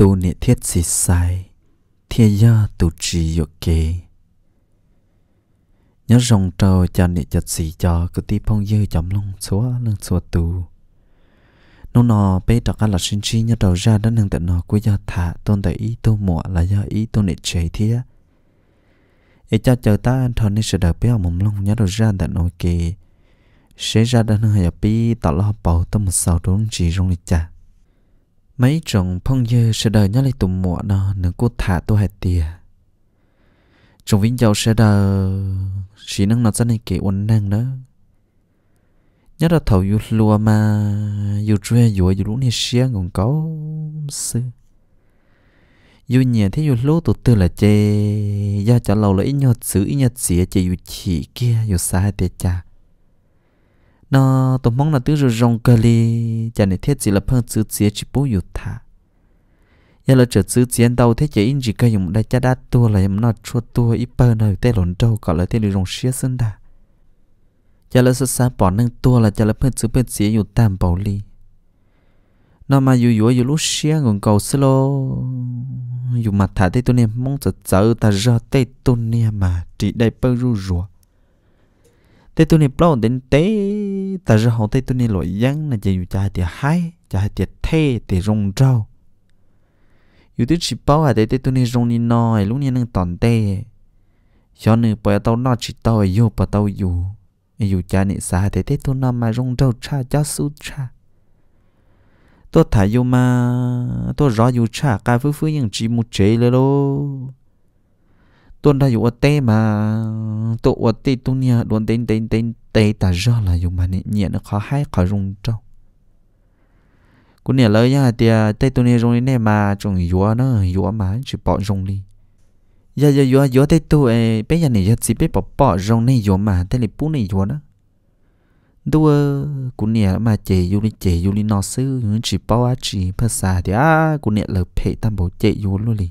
tu nị thiết xì sai thiết ya tu trì yo kê nhớ rong trâu cho nị chật xì cho cứ tí phong dư chấm lông xóa lưng xóa tu nó nọ bé đặc là sinh chi nhớ đầu ra đã nâng tận nọ của do thả tôn tại ý tu mọ là do ý tu nị chế thiết ý cha chờ ta anh thọ nị sự đời bé mồm lông nhớ đầu ra tận nọ kê sẽ ra đã nâng hay ở tạo lo bảo tâm một sao đúng chỉ rong lịch chả mấy chồng phong dư sẽ đời nhớ lấy tụm mùa nó nương cô thả tôi hạt tìa chồng vĩnh giàu sẽ đời chỉ năng nó ra này kể uốn năng đó nhớ là thầu dù lùa mà dù trưa dù dù lũ này xia còn có sư dù nhẹ thế dù lúa tụt tư là chê do cho lâu lấy ít nhọt xử ít nhọt xỉa chê dù chỉ kia dù xa hai tê cha nó tôi mong là tứ rồi rong cơ li chả này thiết gì là phân chữ chia chỉ bố yut thà giờ là chữ chữ chiến đâu thế chỉ in chỉ cái dùng đại cha đa tua là em nó chua tua ít bơ nơi tê lộn đâu gọi là tê đi rong xía sơn đà giờ là sơ sáng bỏ nâng tua là giờ là phân chữ phân chia yut tam bảo li nó mà dù dù dù lúc xía ngọn cầu xí lô dù mà thả thế tu niệm mong chợ chợ ta ra tê tu niệm mà chỉ đây bơ ru rùa thế tôi này bảo đến thế, ta ra hậu thế tôi này lo giang là chỉ dù cha thì hai cha thì thế thì rong rau dù tôi chỉ bảo à thế thế tôi này rong đi nói lúc này năng tòn thế. cho nên bây giờ tao nói chỉ tao ở yêu bây tao dù dù cha này xa thế thế tôi nói mà rong rau cha cho su cha tôi thả yêu mà tôi rõ yêu cha cái phứ phứ những chỉ một chế lê lô tuần ra dụ tê mà tụ ở tê tu nia đồn tên tên tên tê ta rõ là dùng mà nị nhẹ nó khó hay khó rung trâu cũng nhẹ lời nhá thì tê tu nia rung đi mà trồng dúa nó dúa mà chỉ bỏ rung đi giờ giờ dúa dúa tê tu ấy bây giờ này giờ chỉ biết bỏ bỏ rung này dúa mà tê lịch bún này dúa đó đua cũng nhẹ mà chế du đi chế du đi nó sư chỉ bỏ chỉ phật xà thì à cũng nhẹ lời phê tam bảo chế du luôn đi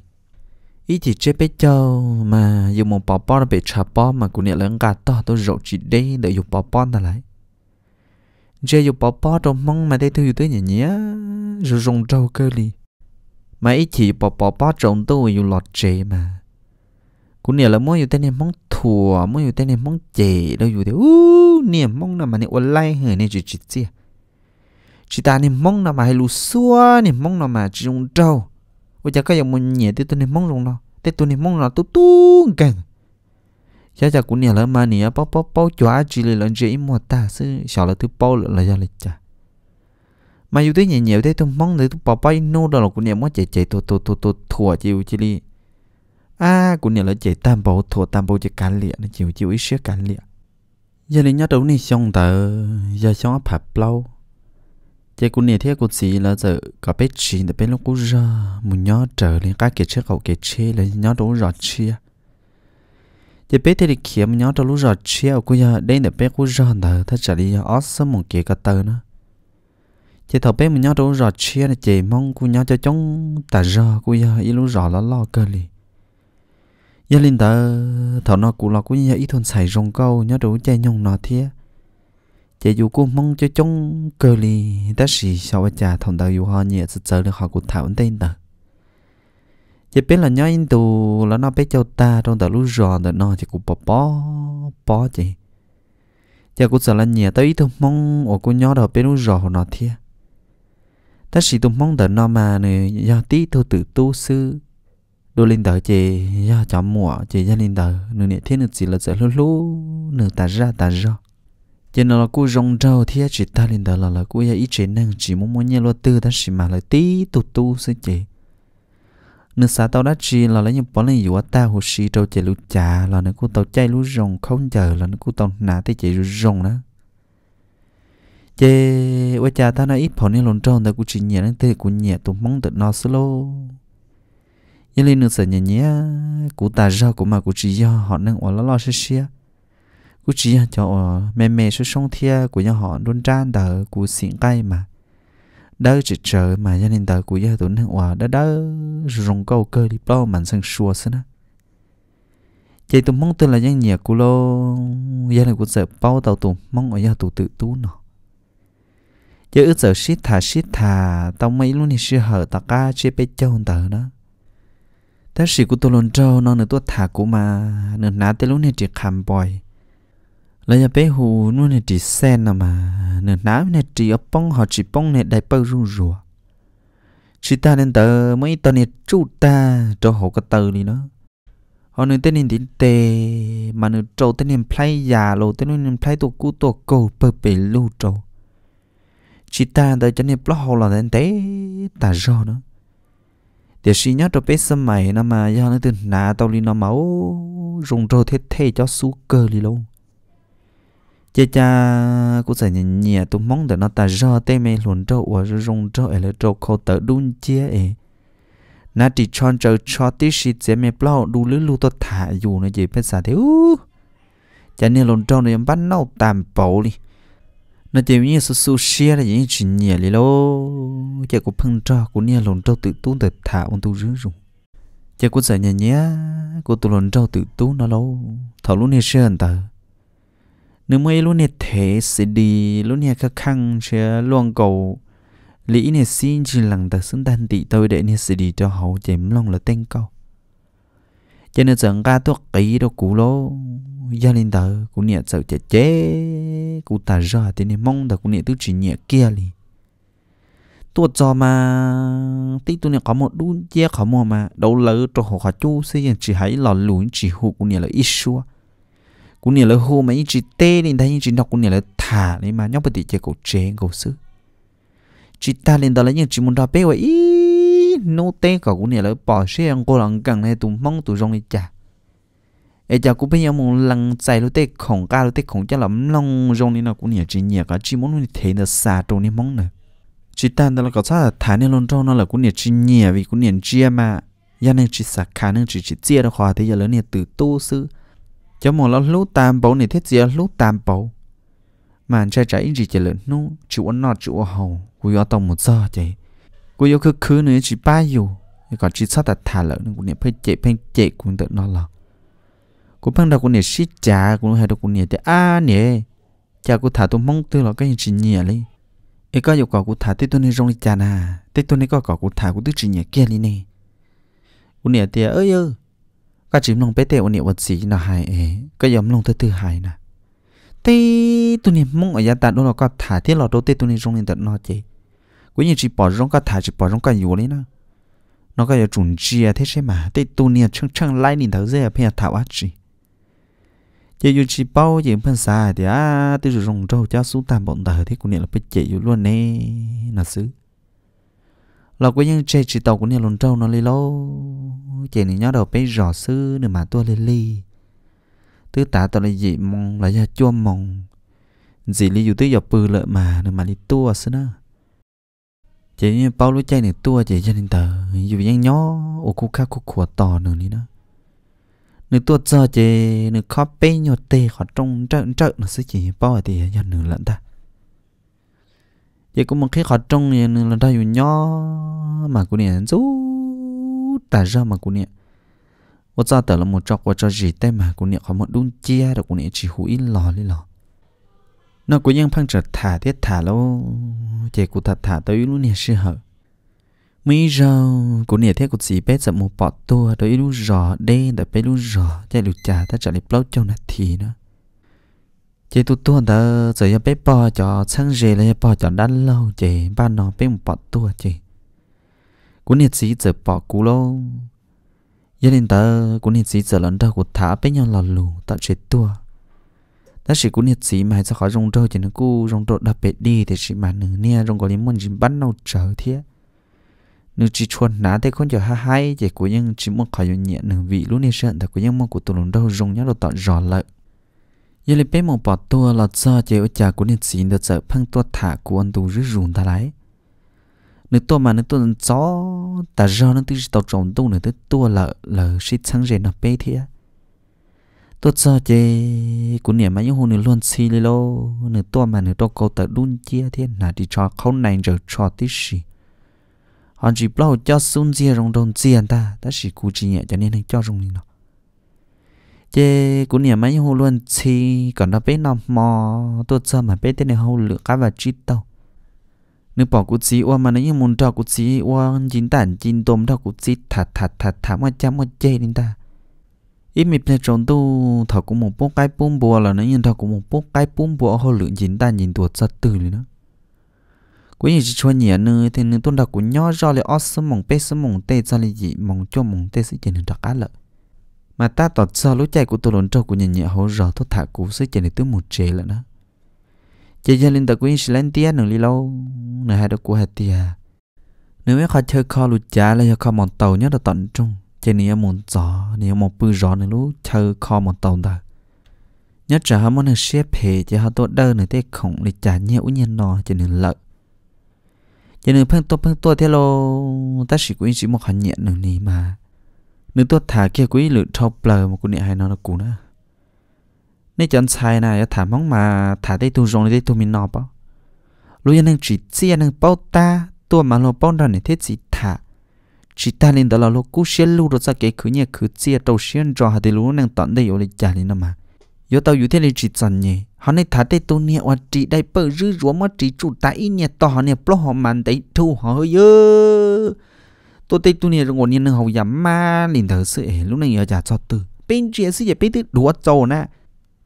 ý chỉ chế bé cho mà dùng một bò bò bị chà bò mà cũng nhẹ lớn gà to tôi rộ chỉ đê để dùng bò bò ta lại chế dùng bò bò trong mong mà đây tôi tới nhỉ nhỉ rồi dùng trâu cơ li mà ý chỉ bò bò bò trong tôi dùng lọt chế mà cũng nhẹ là mỗi dùng tên này mong thua mỗi dùng tên này mong chè đâu dùng thế u niềm mong là mà niệm online lai hử nên chỉ chỉ chia chỉ ta niệm mong là mà hay lù xua niệm mong là mà chỉ dùng trâu ôi chắc cái gì muốn nhẹ thì tôi nên mong rồi nó thế tôi nên mong là tôi tu càng chả chả cũng nhẹ lắm mà nhẹ bao bao bao chúa chỉ là lần dễ một ta sư sợ là thứ bao là là gia lịch cha, mà dù thế nhẹ nhẹ thế tôi mong thì tôi bao bao nô đó là cũng nhẹ mất chạy chạy tôi tôi tôi tôi thua chịu chỉ đi à cũng nhẹ là chạy tam bao thua tam bao chỉ cản liệt chịu chịu ít xíu cản liệt giờ này nhớ đâu này xong tờ giờ xong áp hạp lâu chế cũng nề thế cũng chỉ là giờ có biết chỉ để bé lúc cũng ra muốn nhớ trở lên các cái chế cậu cái chế là nhớ đủ rõ chia chế biết thế thì kia muốn nhớ đủ lúc rõ chia cũng giờ đây để bé cũng ra là thật trở đi ở sớm một cái cái tờ nữa chế thầu bên muốn nhớ đủ rõ chia là chế mong cũng nhớ cho chúng ta ra cũng giờ ít lúc rõ là lo cái gì, giờ linh tờ thầu nó cũng là cũng giờ ít thôn xài rong câu nhớ đủ chơi nhung nó thế chế dù cô mong cho chúng cơ li ta sĩ sau cha thằng đầu dù họ nhẹ sự chờ được họ cũng thảo ấn tên tờ chế biết là nhớ in tù là nó biết cho ta trong tờ lúc rò tờ nó chỉ cũng bỏ bỏ bỏ chị chế cũng sợ là nhẹ tới ý thông mong ở cô nhớ đầu biết lúc rò nó thia ta sĩ tụ mong tờ nó mà nè do tí thôi tự tu sư đôi linh tờ chế do cháu mùa chế gia linh tờ nửa nhẹ thiên nửa chỉ là sẽ lú lú nửa ta ra ta ra chỉ nó là cô rong rau thì chỉ ta lên đó là là cô ấy chỉ năng chỉ muốn muốn nhớ lo tư đó chỉ mà lại tí tu tu sẽ chị nữa xã tao đã chỉ là lấy những bọn này dùa ta hồ sĩ trâu chạy lũ chả là nó cô tao chạy lũ rong không chờ là nó cô tao nã tới chạy lũ rong đó chế qua cha ta nói ít bọn này lồn trâu ta cô chỉ nhẹ nó tê cô nhẹ tụm mong tự nó xí lô nhưng lên nữa sợ nhẹ nhẹ cô ta ra của mà cô chỉ do họ năng ổn lo lo xí xí cú chỉ à, cho ờ, mẹ mẹ số sông thia của nhà họ đôn trang đỡ của xịn cây mà đỡ chỉ chờ mà gia đình đỡ của gia tụi năng hòa đỡ đỡ rồng câu cơ đi bao màn sang xua xí á chạy tụi mong tên là nhân nhà của lô gia đình của sợ bao tàu tụi mong ở gia tụi tự tú nọ chứ ước giờ shit thà shit thà tao mấy luôn này sư hở tao ca chê bê châu tờ đó ta sĩ của tôi luôn trâu nó nữa tôi thả của mà nửa nát tới luôn này chỉ khăm bòi là nhà bé hù nó này chỉ xe à mà nè nám này chỉ ở bông họ chỉ bông này đại bao rung rùa chỉ ta nên tờ mấy tờ này chú ta cho họ cái tờ đi nó họ nên tên nên tê mà nên trâu tên nên play già lô tên nên play tổ cú tổ cầu bờ bể lưu trâu chỉ ta đợi cho nên block họ là đến tế ta do đó để xí nhớ cho bé sâm mày nó mà do nó từ nà tao đi nó máu rung trâu thế thế cho sú cơ đi luôn chị cha cũng sẽ nhìn nhẹ tụi mong để nó ta do tê mê luôn trâu và rung trâu ở lỡ trâu khâu tớ đun chia ấy nà chỉ chọn chờ cho tí xịt dễ mê bao đủ lứa lú tao thả dù nó gì biết sao thế u cha nên luôn trâu này bắt nâu tạm bầu đi nó chỉ như su su xia là những chuyện nhẹ lì lô cha cũng phân cho, cũng nhẹ luôn trâu tự tốn tự thả ông tu rứa rung cha cũng sẽ nhẹ nhẹ của tụi luôn trâu tự tốn nó lâu thảo luôn hết xưa anh ta nếu mày luôn nè thế sẽ đi luôn nè các khăn sẽ luôn cầu lý nè xin chỉ lần ta xứng đan tị tôi để nè sẽ đi cho hậu chém lòng là tên cầu cho nên chẳng ca thuốc kỹ đâu cũ lô gia linh tử cũng nè sợ chết chết cụ ta ra thì nè mong tớ cũng nè tôi chỉ nhẹ kia liền tôi cho mà tí tôi nè có một đun chia khó mua mà đâu lỡ cho họ khó chú xây chỉ hãy lò lún chỉ hụ cũng nè là ít xua cũng nhiều là hô mà những chỉ tê nên thấy những chỉ nó cũng nhiều là thả nên mà nhóc bất đi chơi cổ chế cổ sư chỉ ta lên đó là những chỉ muốn ra bé vậy nô tê cả cũng nhiều là bỏ xe ăn cô lằng gần này tụi mong tụi rong đi chả ấy chả cũng bây giờ muốn lằng chạy lúc tê khổng ca lúc tê khổng chả lắm long rong nên nó cũng nhiều chỉ nhẹ cả chỉ muốn thế nó xa trâu nên mong nữa chỉ ta đó là có sao thả nên luôn trâu nó là cũng nhiều chỉ nhẹ vì cũng nhiều chia mà giờ nên chỉ sạc khả năng chỉ chỉ chia ra khóa thế giờ lớn này từ tu sư cho mong là lú tam bầu này thiết gì lú tam bầu mà anh trai trái gì chỉ lớn nó chịu ăn nọ chịu hầu cú ở tông một giờ chị cú yếu cứ cứ nữa chỉ ba dù còn chỉ sát đặt thả lợn cũng niệm phải chạy phải chạy cũng tự nó là cũng bằng đầu cũng niệm xít chả cũng hay đầu cũng niệm thì à nè chả cũng thả tôi mong tôi là cái gì chỉ nhẹ đi ấy có yêu cầu cũng thả tết tôi này rong đi chả nà tết tôi này có cầu cũng thả cũng tôi chỉ nhẹ kia đi nè cũng niệm thì ơi ơi cả chìm lòng bé tệ ổn niệm vật sĩ nó hài ế cả yếm lòng thứ tư hài nè tê tụi niệm mong ở gia ta đó là có thả thiết lọ đô tê tụi niệm rong niệm tận nó chị cuối như chỉ bỏ rong cả thả chỉ bỏ rong cả yếu đấy nè nó có giờ chuẩn chia thế xem mà tê tụi niệm chăng chăng lai niệm thấu dễ bây giờ thảo chị chị dù chỉ bao giờ phân xa thì à tụi rong trâu cho xuống tạm bọn tờ thế cũng niệm là bây chị luôn nè là xứ lọ của những chơi chỉ tàu của nhà lồn trâu nó lì lô chị này nhớ đầu bé rõ sư nửa mà tua lì lì tứ tả tao là gì mong là gia chua mong gì lì dù tứ dọc bự lợi mà nửa mà lì tua sư nữa chỉ như bao lối chơi này tua chị cho nên tờ nhỏ, ô khu khác khu khủa tò nữa ní nữa nửa tua giờ chỉ nửa khó bé nhỏ tê khó trông trợn trợn nó sẽ chỉ bao thì nhận nửa lận ta vậy cũng một cái họ trong này là ra อยู่ nhỏ mà cũng nè rú tại ra mà cũng nè và ra tới là một trọc và cho gì tem mà cũng nè họ một đun chia được cũng chỉ hú in lò lên lò nó cũng ยัง phăng trở thả tiết thả lâu chỉ cũng thật thả tới luôn nè sư hở mấy rau cũng nè thế cũng chỉ bé sợ một bọt tua tới luôn rò đen tới bé luôn rò chạy lụt trà ta trả lại thì nữa chị tu tu đó giờ giờ bé bò cho sang rề là bò cho đã lâu chị ba nó bé một bò tua chị cũng nhiệt sĩ giờ bỏ cú lâu, giờ đình ta cú nhiệt sĩ giờ lần đầu của thả bé nhau lò lù ta chế tua ta chỉ cú nhiệt sĩ mà hay sao khỏi rong rô chị nó cú rong rô đã bé đi thì chỉ mà nửa nia rong có liên môn chỉ bắt nấu trở thế nửa chỉ chuẩn ná thế con giờ ha hay chị cũng nhưng chỉ muốn khỏi nhẹ nửa vị lúc nè sợ ta cũng nhưng mà của tụi lần đầu rong nhau đầu tọt giò lợi ยลิเป้มองปอดตัวหลอดซอเจียวจากกุนิสีเดือดเจอพังตัวถากวนตูรึรุนตาไหลนึกตัวมานึกตัวนั้นจ้อแต่เรานั้นตีตัวจงตู้นึกตัวละละชิดชังเรนเป้เทียตัวซอเจกุเนี่ยมายุ่งหูนึกล้วนซีเลยโลนึกตัวมานึกตัวเกาแต่ดุนเจียเทียนน่ะที่ชอเขาในเจอชอที่สีอันจีเปล่าจะซุนเจียรงตรงเจียนตาแต่สีกูจีเนี่ยจะเนี่ยในจ้อตรงนี้เนาะ chế cũng nhà máy hồ luôn chi còn nó bé nó mò tôi cho mà biết tên này hồ lửa cá và chít tàu nếu bỏ cú chí qua mà nó như muốn cho cú chí qua chín tản chín tôm cho cú chí thả thả thả thả mà chăm mà chê đến ta ít mịp này trốn tu thọ cũng một bốc cái bún bùa là nó như thọ cũng một bốc cái bún bùa hồ lửa chín tản chín tuột ra từ rồi nữa quý vị chỉ cho nhẹ nơi thì nên tôn đặc của nhỏ do là ót sớm mong pê sớm mong tê cho là gì mong cho mong tê sẽ chỉ được đặc á lợi mà ta tỏ sao lối chạy của tôi lộn trâu của nhà nhẹ hỗ rõ thốt thả cú sẽ chạy này tới một chế là đó chế gia linh ta quý sẽ lên tia nửa li lâu nửa hai đó của hai tia nếu mấy khó chơi khó lụt chá là khó mòn tàu nhớ là tận trung chế này mòn gió này mòn bự gió này lúc chơi khó mòn tàu đó nhớ trả họ món là xếp hệ chế họ tốt đơn này tê khổng lịch trả nhẽo nhiên nó chế nên lợi chế nên phân tốt phân tốt thế lô ta chỉ quý chỉ một hạt nhẹ nửa này mà nếu tôi thả kia quý lựa thâu bờ mà cũng nè hay nó nó cũ nữa nếu chân sai này thả mong mà thả đây tu rong đây tu mình nọ bao lúc anh chỉ chỉ anh bao ta tua mà nó bao ra này thế chỉ thả chỉ ta nên đó là lúc cú xe lưu rồi ra cái cứ nhẹ cứ chia đầu xuyên cho hạt lúa nàng tận đây ở lại trả lên mà yo tao yute này chỉ chân nhỉ họ này thả đây tu nhẹ và chỉ đây bơ rư rúa mà chỉ chủ ta ít nhẹ to họ nhẹ bỏ họ màn đấy thu họ ơi tôi thấy tôi này ngồi nhìn nhiên hầu dám ma liền thở sự lúc này giờ chả cho từ bên chia sự gì biết từ đùa trâu nè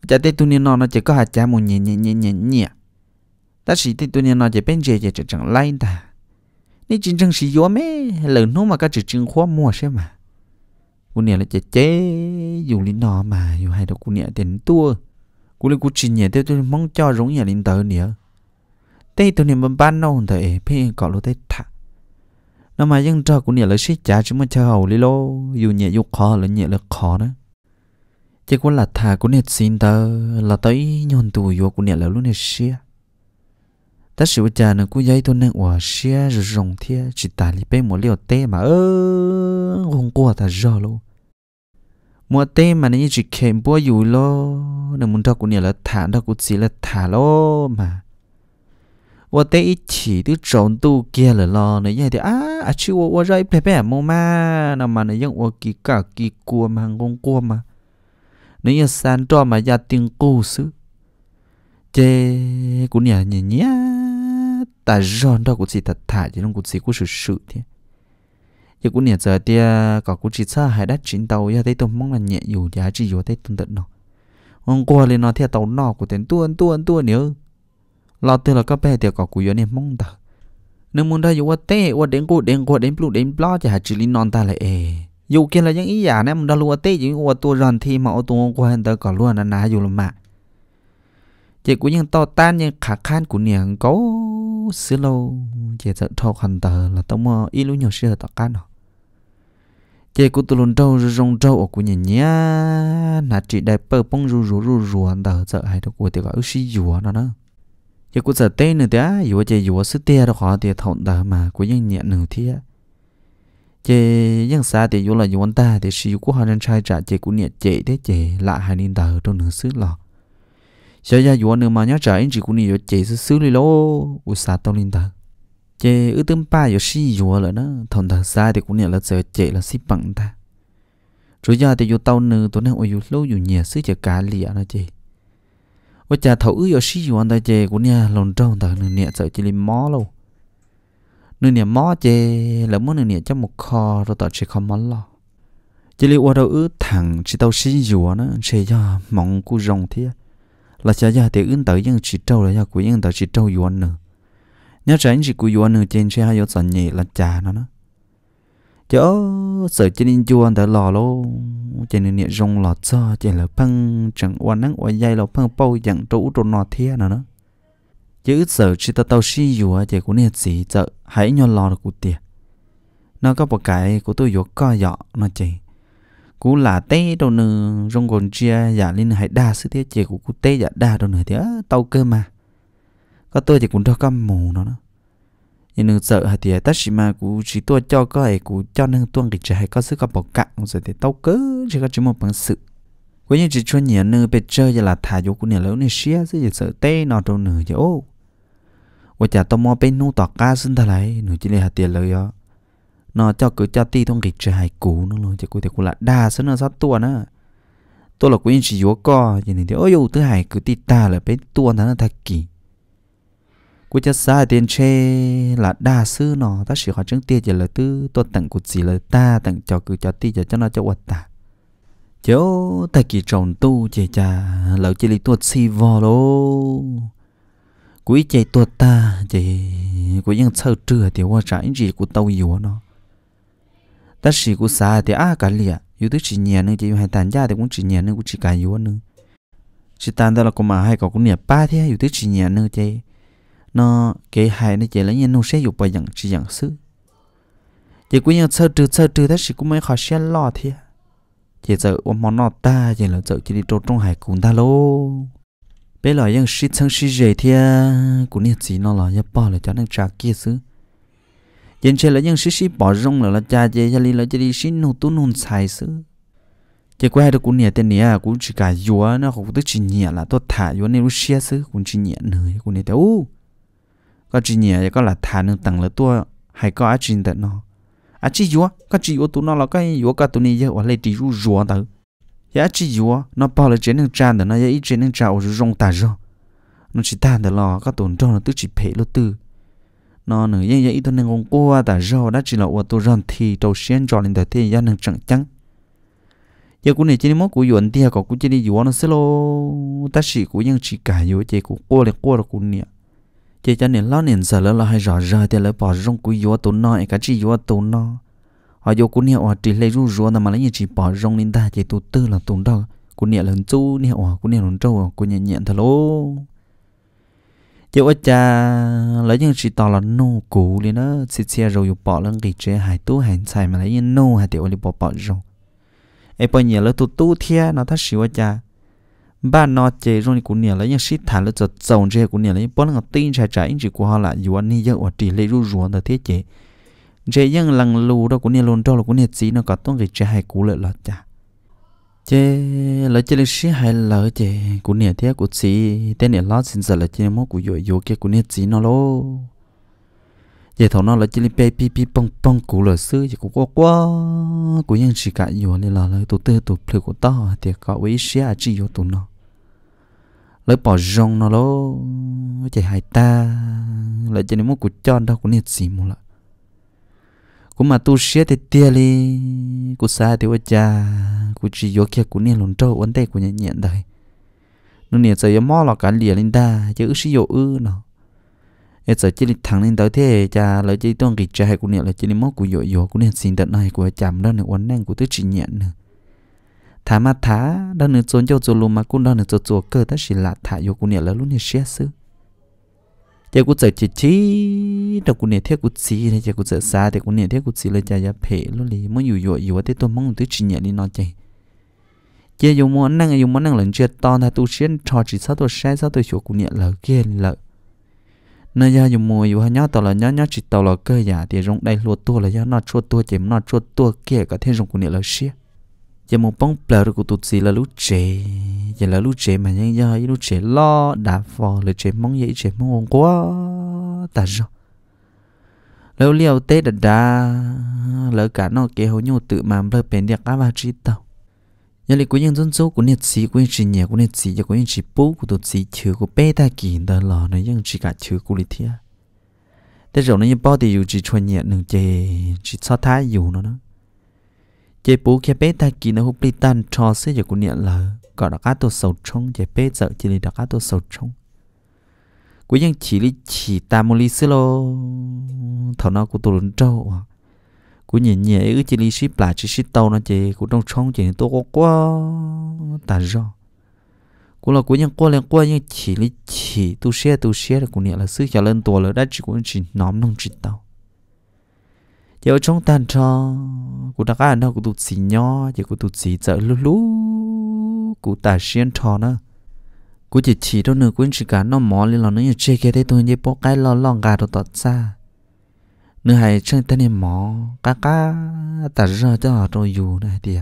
chả tôi tu này nó chỉ có hạt chả một nhẹ nhẹ nhẹ nhẹ nhẹ ta sĩ tê tu này nó chỉ bên chia chỉ chẳng lai ta nên chính chẳng sĩ yếu mê lớn nó mà các chỉ chứng khó mua xem mà cô nè là chỉ chế dù lý nó mà dù hai đó cô nè tiền tua cô lên cô chỉ nhẹ tôi tôi mong cho giống nhà linh tờ nè thấy tôi này bên ban đâu thời phê cọ lô tê thạc nó mà dân trò của nhà là sĩ chả chứ mà chờ hầu lý lô dù nhẹ dù khó là nhẹ là khó đó chỉ có là thà của nhà xin tờ là tới nhon tù vô của nhà là luôn nét xia ta sự cha nó cứ giấy tôi nè quả xia rồi rồng thia chỉ tả lý bê một liều tê mà ơ không qua ta giờ luôn mua tê mà nó chỉ kèm bua dù lô nó muốn cho của nhà là thả đó của chỉ là thả lô mà 我得一起都中度 kia là lo này thì à à chứ 我我 rồi bé bé mô ma nó mà này nhưng 我 kỳ cả kỳ cua mà hàng công cua mà nếu như san cho mà gia tiếng cô sư chê cũng nhả nhỉ nhỉ ta đó cũng chỉ thật thả chứ không cũng chỉ cũng sự sự thế giờ cũng nhả giờ thì có cũng chỉ xa hai đất chín tàu giờ thấy tôi mong là nhẹ dù giá chỉ dù thấy tôi tận nó hôm qua lên nó theo tàu nọ của tên tuôn tuôn tuôn nhớ lo từ là các bé thì có cúi nên mong ta nếu muốn đây yêu tê yêu đến cô đến cô đến plu đến plo chả chỉ linh non ta lại dù kia là những ý giả nên mình đã lúa tê những yêu tua ròn thì mà ô tô tua qua hiện tại còn luôn là nà dù là mà chỉ của những to tan như khả khan của niềng có xí lâu chỉ sợ thọ hẳn tờ là tao mơ y lú nhiều xí tao can rồi chỉ của tôi luôn trâu rong trâu ở của nhà nhá là chỉ đẹp bờ bông rù rù rù rù anh tờ sợ hay đâu của thì gọi xí rùa nó nữa giờ cô sợ tên nữa thế, dù chơi dù sức tê đó khó thì thọn đỡ mà cũng cô ยัง nhẹ nửa thế chơi ยัง xa thì dù là dù anh ta thì siêu của họ nên trai trả chơi cũng nhẹ chế thế chơi lại hai nên đời trong nửa xứ lọ sợ ra dù anh mà nhớ trả anh chỉ cũng nhẹ chế sức xứ đi lô của xa tao lên đời. chơi ư tương ba dù si dù là nó thọn đỡ xa thì cũng nhẹ là sợ chế là xí bằng ta rồi giờ thì dù tao nửa tối nay ôi dù lâu dù nhẹ sức chơi cá lìa nó chơi ว่าจะเท่าอื้อชิอยู่อันใดเจกูเนี่ยหลงเจ้าต่างหนึ่งเนี่ยเสจะลิมมอเราหนึ่งเนี่ยมอเจแล้วเมื่อหนึ่งเนี่ยจะหมกคอเราต่อเชคอมมอลล่ะจะลิว่าเราอื้อถังชิเต้าชิอยู่นะเชยามองกูรองเทีย là sẽ ra thì ứng tới những chỉ trâu là ra của những tới chỉ trâu yuan nữa nhớ rằng chỉ của yuan nữa trên xe hai yếu sản nhị là trà nó nó chớ sợ cho in chua đã lò lô cho nên nhẹ rong lò cho cho là phăng chẳng oan nắng oan dây lò phăng bao chẳng trụ trụ nọ thia nào nữa chứ sợ chỉ ta tao xí dùa chỉ cũng nhẹ gì chợ hãy nhon lò được cụt tiền nó có một cái của tôi dùa co dọ nó chỉ cú là tê đâu nè rong gòn chia giả dạ lên hãy đa sự thế chỉ của cú tê giả dạ đa đâu nè thế tao cơ mà có tôi chỉ cũng cho cam mù nó nữa nhưng nương sợ hả thì tất nhiên mà cú chỉ tua cho có ai cú cho nương tuông cái chơi hay có sự có bỏ cạn rồi thì tao cứ chỉ có chỉ một bằng sự cuối như chỉ cho nhiều nương bị chơi giờ là thả vô của nhà lớn này xia sẽ giờ sợ tê nó trong nửa chứ ô và chả tao mua bên nu tọt ca xin thà lại nửa chỉ là tiền lời đó nó cho cứ cho ti thông kịch chơi hai cú nó luôn chỉ cuối thì cũng là đa số nó sát tua nữa tôi là quý chỉ vô co cho nên thì ôi dù thứ hai cứ ti ta là bên tua nó là thật kỳ กูจะซาเดียนเชละดาซื้อเนาะถ้าสิขอจังเตี้ยจะละตื้อตัวตังกูสีละตาตังจอกูจะตีจะจะน่าจะวัดตาเจ้าตะกี้จงตู้เจจ้าเราจะลีตัวซีวอโลกูเจตัวตาเจกูยังเช่าเจือเดี๋ยวว่าจะอันจีกูเตาอยู่เนาะแต่สิกูซาเดี๋ยวอากันเลยอยู่ที่จีเนียนึงจะอยู่ให้ตานยาเดี๋ยวกูจีเนียนึงกูจีกายอยู่นึงจีตานแต่ละกูมาให้กับกูเนี่ยป้าที่อยู่ที่จีเนียนึงเจ nó cái hài nó chỉ là những nông sẽ dục bà dặn chỉ dặn sự chỉ quý nhân sơ trừ sơ trừ thế chỉ cũng mới khó xe lo thì chỉ giờ ôm món nó ta chỉ là giờ chỉ đi trốn trong hải cùng ta lô bé lo những sĩ thân sĩ dễ thì cũng nhiệt gì nó lo ya bỏ là cho nên trả kia xứ dân chơi là những sĩ sĩ bỏ rong là là cha chơi gia li là chơi đi sĩ nô tu nôn xài xứ chỉ quay được cũng nhiệt tên nè cũng chỉ cả vua nó cũng tức chỉ nhiệt là tôi thả vua nên lúc xe xứ cũng chỉ nhiệt nữa cũng nhiệt đâu có chỉ nhẹ có là thà nương tầng là tua hay có á chỉ tận nó á chỉ dúa có chỉ dúa tụi nó là cái dúa cả tụi này giờ ở lại chỉ dúa dúa tao á chỉ dúa nó bao là trên nương cha nữa nó ít trên nương cha ở rong ta rồi nó chỉ ta được lo có tổn trong là tức chỉ phê lo tư nó nữa vậy vậy tụi nên cũng qua ta rồi đã chỉ là ô tụi rầm thì đầu xuyên cho lên thời thế gia nên chẳng chẳng giờ cũng này chỉ mốt của anh tia có cũng chỉ đi nó sẽ lo ta chỉ của những chỉ cả yuan chỉ của qua là qua là cũng nè chỉ cho nên lo nên giờ lỡ là hay rõ rời thì lỡ bỏ rong cúi yếu tố nó cái chỉ yếu tố nó họ yếu cú nè họ chỉ lấy rú rú mà lấy chỉ bỏ rong lên ta chỉ tu tư là tụ đó cú nè lần chú nè họ cú nè lần trâu cú nhẹ nhẹ thật lố chỉ ở cha lấy những chỉ to là nô cũ lên đó xịt xe rồi yếu bỏ lên cái chế hải tu hải xài mà lấy những nô hải tiểu lấy bỏ bỏ rong ấy bao nhiêu lấy tu tu thia nó thật sự ở cha ba nó chế rồi cũng nhiều lấy những shit thả lỡ cho chồng chế cũng nhiều lấy bốn ngọc tin trái trái chỉ của họ là dù anh nhớ ở chỉ lấy rú rú đó thế chế chế những lần lù đó cũng nhiều lần đó là cũng nhiều gì nó có tông cái chế hay cú lỡ là chả chế là chế lịch shit hay là chế cũng nhiều thế cũng gì thế này lót xin giờ là chế mốt cũng dội dội kia cũng nhiều gì nó lô chế thằng nó là chế lấy pe pi pi bông bông cũ lỡ xứ chỉ có qua qua cũng những chỉ cả dội lên là lỡ tụt tụt tụt của tao thì có ý shit chỉ dội tụt nó lấy bỏ rong nó lô chạy hai ta lại chạy một cuộc chọn đâu cũng nhiệt gì một lạ cũng mà tu sửa thì tiền đi cũng xa thì ôi cha cũng chỉ vô kia cũng nhiệt lồn trâu vấn đề của nhận nhận đây, nó nhiệt giờ mò lọ cả lìa lên ta chứ ư sĩ dụ ư nó ấy giờ chỉ thằng lên tới thế cha lại chỉ tuân kỳ trai của nhiệt là chỉ mốt của dụ dụ cũng nhiệt xin tận này của chạm đó này vấn năng của tôi chỉ nhận nữa thả mà thả đó nửa trốn cho chỗ luôn mà cũng đó nửa chỗ chỗ cơ ta chỉ là thả vô cũng nhẹ là luôn nhẹ xé xứ giờ cũng sợ chỉ chỉ đâu cũng nhẹ thế cũng chỉ này giờ cũng sợ xa thì cũng nhẹ thế cũng chỉ là giờ giờ phê luôn đi muốn อยู่อยู่อยู่ thế tôi mong tôi chỉ nhẹ đi nó chơi giờ dùng món năng dùng món năng lần chưa to là tôi xuyên cho chỉ sao tôi xé sao tôi chỗ cũng nhẹ là kia là nơi giờ dùng mùa dùng nhớ tàu là nhớ nhớ chỉ tàu là cơ giả thì rong đây lúa tua là nhớ nó chua tua chỉ nó chua tua kia cả thế rong cũng nhẹ là xia giờ một bóng bờ của cụ tụt gì là lũ trẻ, giờ là lũ trẻ mà nhân giờ lũ trẻ lo đã phò lũ trẻ mong dễ trẻ mong ngon quá ta rồi lâu liều Tết đã đã lỡ cả nó kia hầu nhau tự mà lỡ bền đẹp cá ba trí tàu nhà lý của nhân dân số của nhiệt sĩ của nhân nhà của nhiệt sĩ và của nhân sĩ bố của tụt sĩ chữ của bé ta kỳ đó lò nó nhân chỉ cả chữ của lý thiệt thế rồi nó như bao thì dù chỉ chuyên nhiệt nương chế chỉ sao thái dù nó nữa chế bố kia bé ta kỳ nó hút đi tan cho sẽ giờ cũng nhận là có đặc át tôi sầu trong chế bé giờ chỉ là đặc át sầu trong cuối dân chỉ lý chỉ ta một lý xí lô thảo nó của tôi lớn trâu à cuối nhẹ nhẹ ư chỉ lý ship lại chỉ ship tàu nó chế của trong trông chế tôi có quá ta rõ cũng là cuối nhân qua lên qua nhưng chỉ lý chỉ tu xe tu xe là cũng nhận là sức trả lên tua là đã chỉ cũng chỉ nóm nông chỉ tàu giờ trong tàn trò cụ đã ăn đâu cụ tụt xì nho giờ cụ tụt xì chợ lú lú cụ ta xiên trò nữa cụ chỉ chỉ đâu nữa quên chỉ cả nó mỏ lên là nó như chơi cái đấy thôi, như bó cái lo lo gà đồ tọt xa nữa hay chơi tên này mò cá cá ta rơ cho họ rồi dù này thì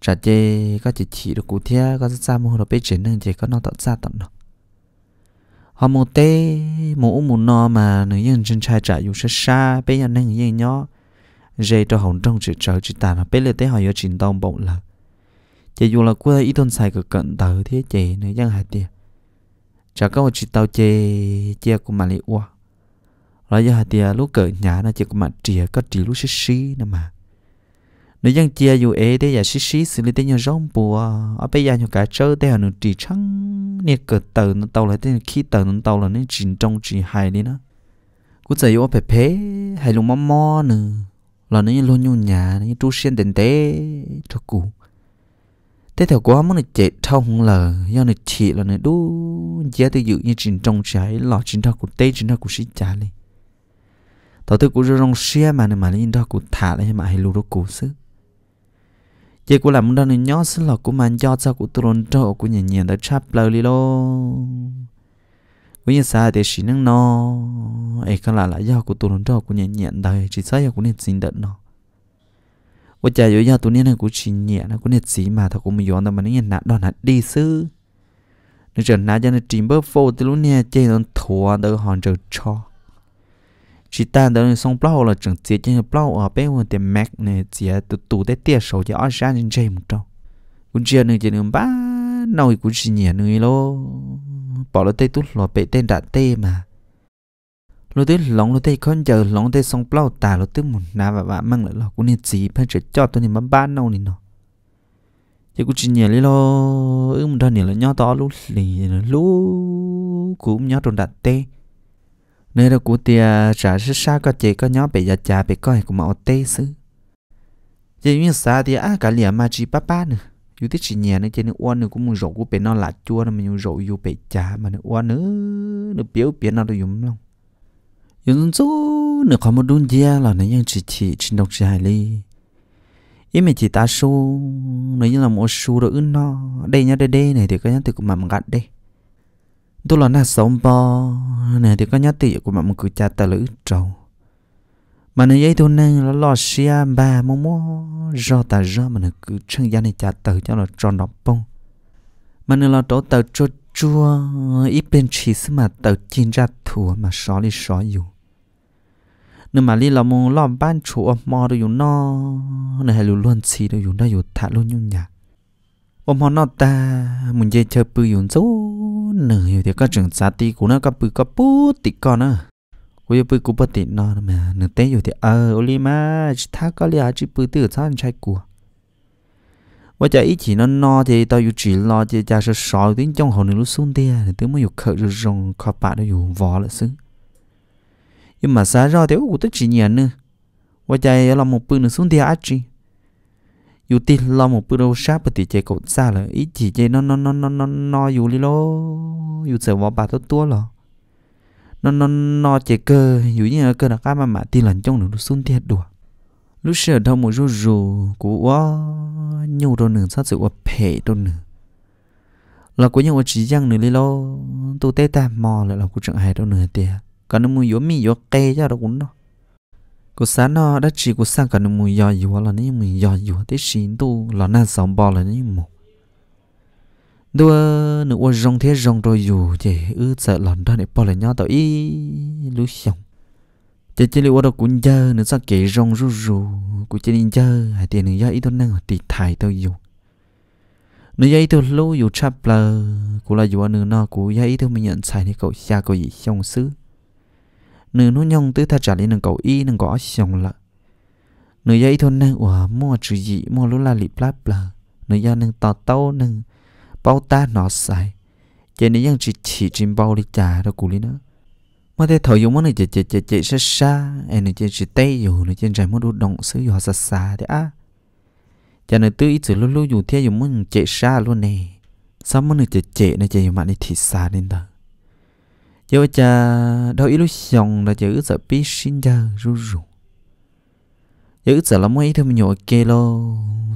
chả chơi có chỉ chỉ được cụ thia có ra mua được biết chế nên chỉ có nó tọt xa tận nó họ mù tê mù mù no mà nữ nhân chân trai trả dù xa xa bé nhân năng nhân nhỏ, dây cho hồng trong chữ trở chữ tàn bây giờ tế họ yêu trình tông bỗng là chỉ dù là quê ít thôn xài cực cận tờ thế chị nữ nhân hạt tiền chả có một chữ tàu chê chê của mà lệ qua rồi giờ hạt tiền lúc cỡ nhà nó chỉ có mặt trìa có trì lúc xí xí nữa mà nếu dân chia dù ấy thế giờ xí xí xử lý thế nhau rong bùa ở bây giờ nhau cả chơi thế hà nội chỉ trắng nhiệt cờ tờ nó tàu lại thế khi tờ nó tàu là nên chìm trong chỉ hài đi nó cú giờ yêu phải phê hay luôn mắm mò nữa là nó luôn nhu nhà nó tu xuyên đến thế cho cụ thế theo quá muốn chết thông là do nó chỉ là nó đu giá tự dự như chìm trong chỉ hài lọ chìm trong cụ tế chìm trong cụ xí trả đi tao tự cụ rong xe mà nó mà nó nhìn đó cụ thả lại mà hay lù đó cụ sức chỉ có làm đơn nhớ xin lọc của mình do sao của Toronto của nhìn nhìn đã chắp lời đi lo với nhà xã thì chỉ năng nó ấy còn là là do của Toronto của nhìn nhìn đời chỉ sao của nên xin đợt nó của cha yếu do tụi nên này của chỉ nhẹ nó của nên gì mà thằng của mình yếu nó mà nó nhìn nạt đòn nạt đi xứ nó trở nãy cho nó trình bớt phô thì lúc nè chơi nó thua đỡ hoàn trở cho chỉ ta đó là xong bao là chẳng tiết chứ bao ở bên ngoài tiền mac này chỉ tụ tụ để tiết số cho ở sáng trên chơi một trâu cũng chưa nữa chỉ đường ba nói cũng chỉ nhẹ nữa lo bỏ lo tê tút lo bể tên đã tê mà lo tê lòng lo tê con giờ lòng tê xong bao tà lo tê một nà và bạn mang lại lo cũng nên gì phải chỉ cho tôi nên bán bán đâu nên nó chỉ cũng chỉ nhẹ lo ưng thân này là nhau to lúc lì lúc cũng nhau trong đặt tê nơi đó của tia trả sẽ sao có chị có nhóm bị già già bị coi của mạo tê sư chỉ như sao thì á cả liền mà chỉ ba ba nữa dù thích chị nhà nó trên nó uốn nữa cũng muốn rổ của bên nó là chua nó mình rổ dù bị già mà nó uốn nữa nó biểu biến nó được dùng lòng dùng số nữa có một đun dia là nó nhân chỉ chị trên đọc dài ly ý mình chỉ ta số nó như là một số đồ ưng nó đây nhá đây đây này thì có nhá thì cũng mà gặt đây tôi là na sống bò, nè thì có nhớ tiền của mình cứ cha ta lữ trầu mà nè giấy tôi nên là lo xia ba mua mua do ta do mà nè cứ chân gia này cha tử cho là tròn đọc bông mà nè là chỗ tờ cho chua ít bên chỉ xí mà tờ chín ra thua mà xó đi xó dù nè mà đi là mua lo ban chủ mò rồi nó nè hay luôn luôn xí rồi nó rồi thả luôn nhung nhạc ôm họ nó ta mình chơi chơi bự yun số nửa hiểu thì các trường xã ti của nó các bự các bút tị con à của bự của bút tị nó mà nửa té hiểu thì ở oli mà thà có lẽ chỉ bự tự sao anh chạy của và chả ít chỉ nó no thì tao yêu chỉ lo thì cha sợ sợ đến trong hồ nữa lúc xuống tia thì tiếng mới yêu khờ rồi rồng khó bạn nó yêu vò là xứ nhưng mà xa ra thì cũng tới chỉ nhận nữa và chả là một bự nữa xuống á chỉ dù tin lo một bữa đâu sát bữa thì chơi cột xa là ít chỉ chơi nó nó nó nó nó nó dù li lô dù sợ vào bà tốt tua lo nó nó nó chơi cơ dù như cơ là cái mà mà tin lần trong nó xuống thiệt đùa lúc sợ đâu một rú rú của nhau đâu nửa sát sự của phe đâu nửa là của nhau chỉ giang nửa li lo, tôi tê ta mò lại là của trận hè đâu nửa tiệt còn nó mua yếu mi yếu kê cho đâu cũng đó cô sáng nó đã chỉ cô sáng cả nó mù yò yò là nó mù yò yò thế xin tu là na sòng bò là nó mù đua nó ô rong thế rong rồi dù thì ư sợ lần đó để bò là nhau tao ý lú xong thế chỉ liệu đó cũng giờ nó sao kể rong rú rú cũng chỉ nên giờ hay tiền nó giờ ít thôi năng thì thải tao dù nó giờ ít thôi lú dù chắp lờ cũng là dù anh nó cũng giờ ít thôi mình nhận sai thì cậu xa cậu gì xong xứ nữ nô nhông tới ta trả lên nâng cầu y nâng gõ xong là nữ dây thôn nàng ủa mua chữ dị mua lúc là lì plá plá nữ do nâng tò tâu nâng bao ta nó xài chị nữ dân chỉ chỉ chim bao đi trả đâu cụ lý nữa mà thế thầu dùng món này chị chị chị chị xa xa em nữ chị chị tây dù nữ chị chạy món đồ động xứ dù xa xa thế á cho nên tư ý chữ luôn luôn dùng theo dùng món chị xa luôn nè sao món này chị chị này chị dùng mặt này thì xa đến đâu giờ cha đâu ít lúc xong là chữ sợ biết sinh ra ru ru chữ sợ lắm ấy thơm nhỏ kê lo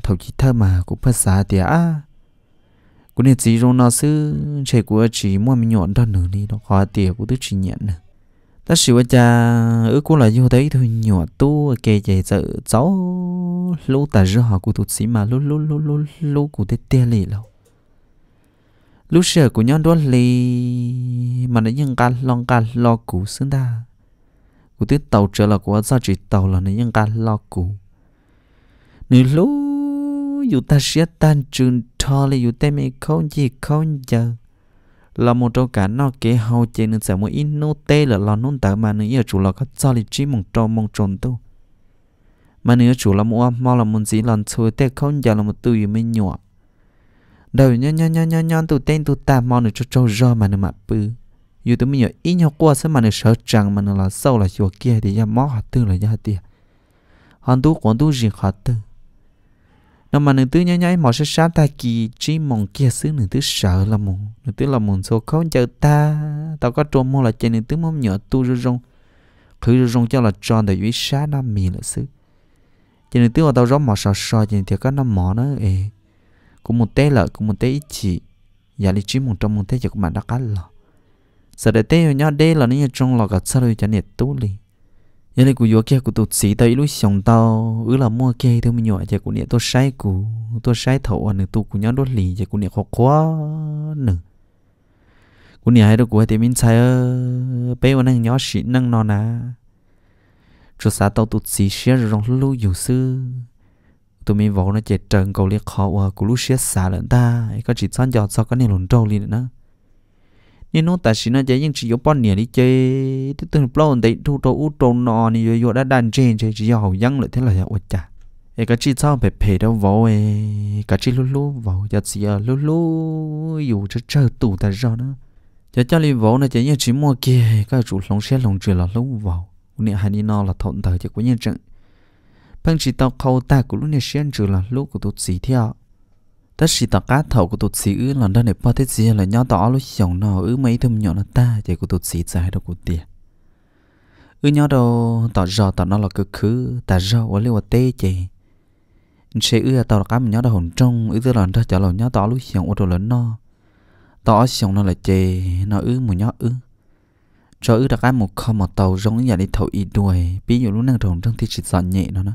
thầu chỉ thơ mà cũng phát xa tía cũng nên chỉ rong nó sư trẻ của chỉ mua mình nhọn đó nữa đi nó khó tiền của tôi chỉ nhận nè ta sĩ vợ cha ước cũng là vô thế thôi nhỏ tu kê chạy sợ cháu lúc ta rửa họ của tôi xí mà lúc lúc lúc lúc lúc của tôi tia lì lâu lúc sợ của nhau đó lì mà nó nhân cá lòng cá lo cũ xứng ta của tiếp tàu trở là của gia trị tàu là nó nhân cá lo cũ nếu lúc dù ta sẽ tan trường thọ là dù ta mày không gì không giờ là một trâu cả nó kế hậu chế nên sẽ muốn ít nô tê là lo nôn tờ mà nữa chủ là có gia lý trí mong trâu mong trồn tu mà nữa chủ là mua mau là muốn gì lần thôi tê không giờ là một tư mình nhỏ đầu nhon nhon nhon nhon nhon tụ tên tụ ta mòn được cho châu rơ mà nó mà bự dù tụi mình nhớ ít nhau qua sẽ mà nó sợ chẳng mà nó là sâu là chùa kia thì ra mó hạt tư là ra tiền hòn tú còn tú riêng hạt tư nó mà nó tứ nhớ nhảy mỏ sẽ sáng ta kỳ chỉ mong kia xứ nữ tứ sợ là mong nữ tứ là mong số không chờ ta tao có trộm mua là chơi nữ tứ mong nhớ tu rồi rong khử rồi rong cho là tròn để dưới sáng nó mì là xứ chơi nữ tứ mà tao rõ mỏ sợ sợ chơi thì có nó mỏ nó ê cũng một tế lợi cũng một tế ít chỉ giả lý chỉ một trong một té giờ cũng mà đã cá lợ sợ để tế rồi nhau đê là nên trong lọ gạt sao rồi chẳng nhiệt tú liền giờ này của vừa kia cụ tụt xí tới lúc sống tao ứ là mua kia thôi mình nhỏ giờ của nhiệt tôi sai cụ tôi sai thầu à nữa tu của nhau đốt lì giờ của nhiệt khó quá nữa cụ nhiệt hay đâu cụ thì mình sai ơ bé vẫn đang nhỏ xịn năng nọ nà cho sao tao tụt sĩ sẽ rồi rong lưu dù xưa tụi mình vỗ nó chạy trần cầu liệt khó qua của lúc xiết xả lợn ta có chỉ sáng giọt sao cái này lồn trâu liền nữa nên nó ta chỉ nó chạy nhưng chỉ yếu bọn nhỉ đi chơi tức từng bao đấy thu trâu út trâu nọ này rồi đã đàn trên chơi chỉ hậu dăng lại thế là ôi chà ấy cái chỉ sao phải phê đâu vỗ ấy cái chỉ lú lú vỗ giờ chỉ ở lú lú dù cho chờ tủ ta ra nữa giờ cho liền vỗ nó chạy nhưng chỉ mua kia cái chủ lòng xe lòng chuyện là lú vỗ nên hai đi nó là thuận thời chứ của nhân trận bằng chỉ tao khâu ta của lúc này xuyên trừ là lúc của tụt xì theo ta chỉ tao cá thầu của tụt xì ư là đơn này bao thế gì là nhỏ tỏ lúc chồng nó ư mấy thâm nhỏ là ta chạy của tụt xì dài đâu của tiền ư nhỏ đâu tỏ rõ tỏ nó là cực khứ ta rõ ở liệu tê chạy chế ư tao là cá mình nhỏ đâu hồn trong ư tức là đó chả là nhỏ tỏ lúc chồng ô tô lớn nó tỏ chồng nó là chê nó ư một nhỏ ư cho ư đặc cái một kho một tàu giống như vậy đi thầu ít đuổi ví dụ lúc năng trồng trong thì chỉ dọn nhẹ nó nó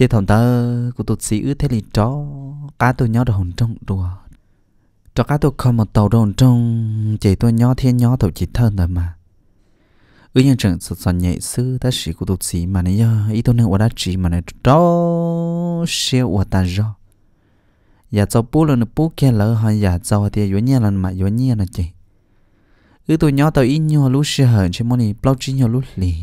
chế thằng ta của tụt sĩ ư thế thì chó cá tôi nhó được hồn trong đùa cho cá tôi không một tàu đồn trong chỉ tôi nhó thiên nhó tàu chỉ thân thôi mà ư nhân trường sọt sọt nhẹ sư ta sĩ của tụt sĩ mà này giờ ý tôi nâng qua đã chỉ mà này chó siêu qua ta do giờ dạ cho bố lần bố kia lỡ hay giờ dạ cháu thì yếu nhẹ lần mà yếu nhẹ là chị ư tôi nhó tàu ít nhó lúc xưa hờn chỉ muốn đi bao chỉ nhó lúc lì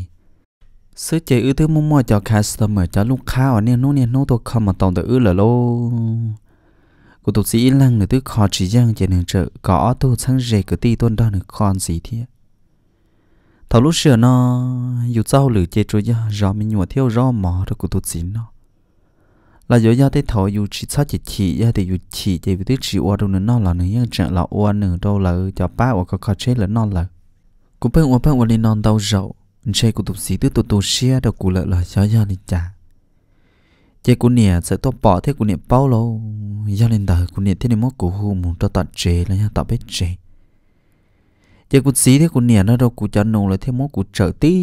ซื้อเจอือถือมั่วๆจาก customer จากลูกค้าอ่ะเนี่ยโน่นเนี่ยโน่ตัวคำมาตองตัวอือเลยโลกูตัวสีลังหรือตัวคอจีจังเจหนึ่งเจอก็อตัวชั้งเจก็ตีต้นด้านหนึ่งคอนสีเทียทาลูกเสือเนาะอยู่เจ้าหรือเจจุยะรอมีหนวดเที่ยวรอหมอตัวกูตัวสีเนาะ là do gia thế thọ dù chỉ sao chỉ chỉ gia thì dù chỉ chỉ vì tiếc chỉ qua đâu nữa nó là nữa nhưng chẳng là qua nữa đâu là cho ba qua có có chết là nó là cũng bên qua bên qua đi non đâu rồi sẽ của tục sĩ tứ tổ tổ xia đâu cụ lợi là cho do đi trả chế của nè sẽ to bỏ thế của nè bao lâu do lên đời của nè thế này mất của hù muốn cho tọt chế là nhà tọt bết chế chế của sĩ thế của nè nó đâu của cho nông là thế mất của trợ tí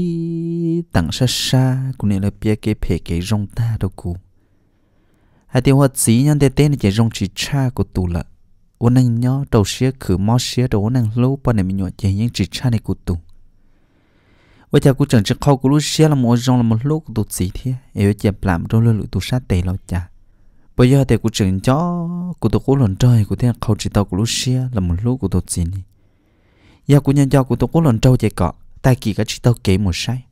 tặng xa xa của nè là bia cái phê cái rong ta đâu cụ hai tiêu hoa sĩ nhân tê tên này chế rong chỉ cha của tù lợ ôn năng nhó đầu xia khử mò xia đầu năng lâu bao này mình nhọ chế những chỉ cha này của tù bây giờ cũng chẳng chắc khâu của lúc xia là một dòng là một lúc tụt gì thế yêu chẹp làm rồi lôi lụi tụt sát tề lo chả bây giờ thì cũng chẳng cho của tụt cũng lần trời của thế khâu chỉ tàu của lúc xia là một lúc của tụt gì này giờ của nhân do của tụt cũng lần trâu chạy cọ tay kỳ cái chỉ tàu kể một sai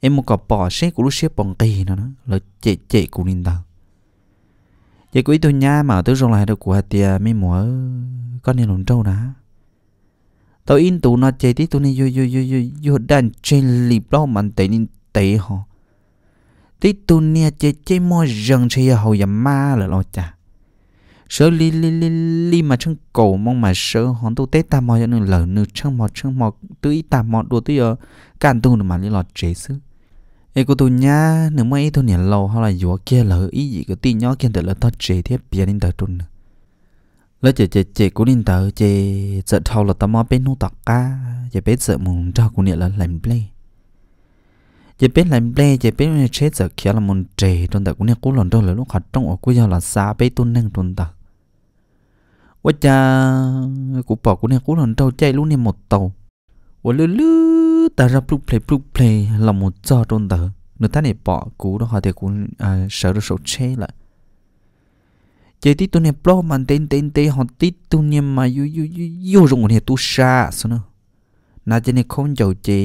em một cọ bỏ xe của lúc xia bằng kỳ nó nó là chạy chạy của linh đào vậy quý tôi nha mà tôi rồi lại được của hạt tiền mới mua con này lần trâu đã tao in tụ nó chơi thì tụ này yo yo yo yo yo đan trên lì bao mặn tệ nên tệ họ thì tụ này chơi chơi mò rừng chơi hầu giờ ma là lo chả sợ li li li li mà chân cổ mong mà sợ hòn tụ tết ta mò cho nên lỡ nửa chân mò chân mò tụi ta mò đồ tụi ở cản tụ mà li lọt chế xứ ai cô tụ nhá nếu mà ít tụ này lâu hay là vừa kia lở ý gì cái tí nhỏ kia tự là tao chế thì bia nên tao tụ nữa lỡ chị chị chị cũng nên tờ chị giờ thâu là tao mò bên nô tạc ca chị biết giờ muốn cho cũng nghĩa là làm play chị biết làm play chị biết mình chết giờ kia là muốn trẻ tuần tờ cũng nghĩa cố lần đầu là lúc học trong ở cuối giờ là xa bé tuần năng tuần tờ quá cha cũng bỏ cũng nghĩa cố lần đầu chạy luôn nên một tàu quá lư lư ta ra blue play blue play là một giờ tuần tờ người ta này bỏ cú đó họ thì cũng à, sợ được sầu chết lại chế tí tôi nè pro mà tên tên tên họ tí tôi nè mà yu yu yu yêu rồng này tôi xa sao nữa nà chế này không giàu chế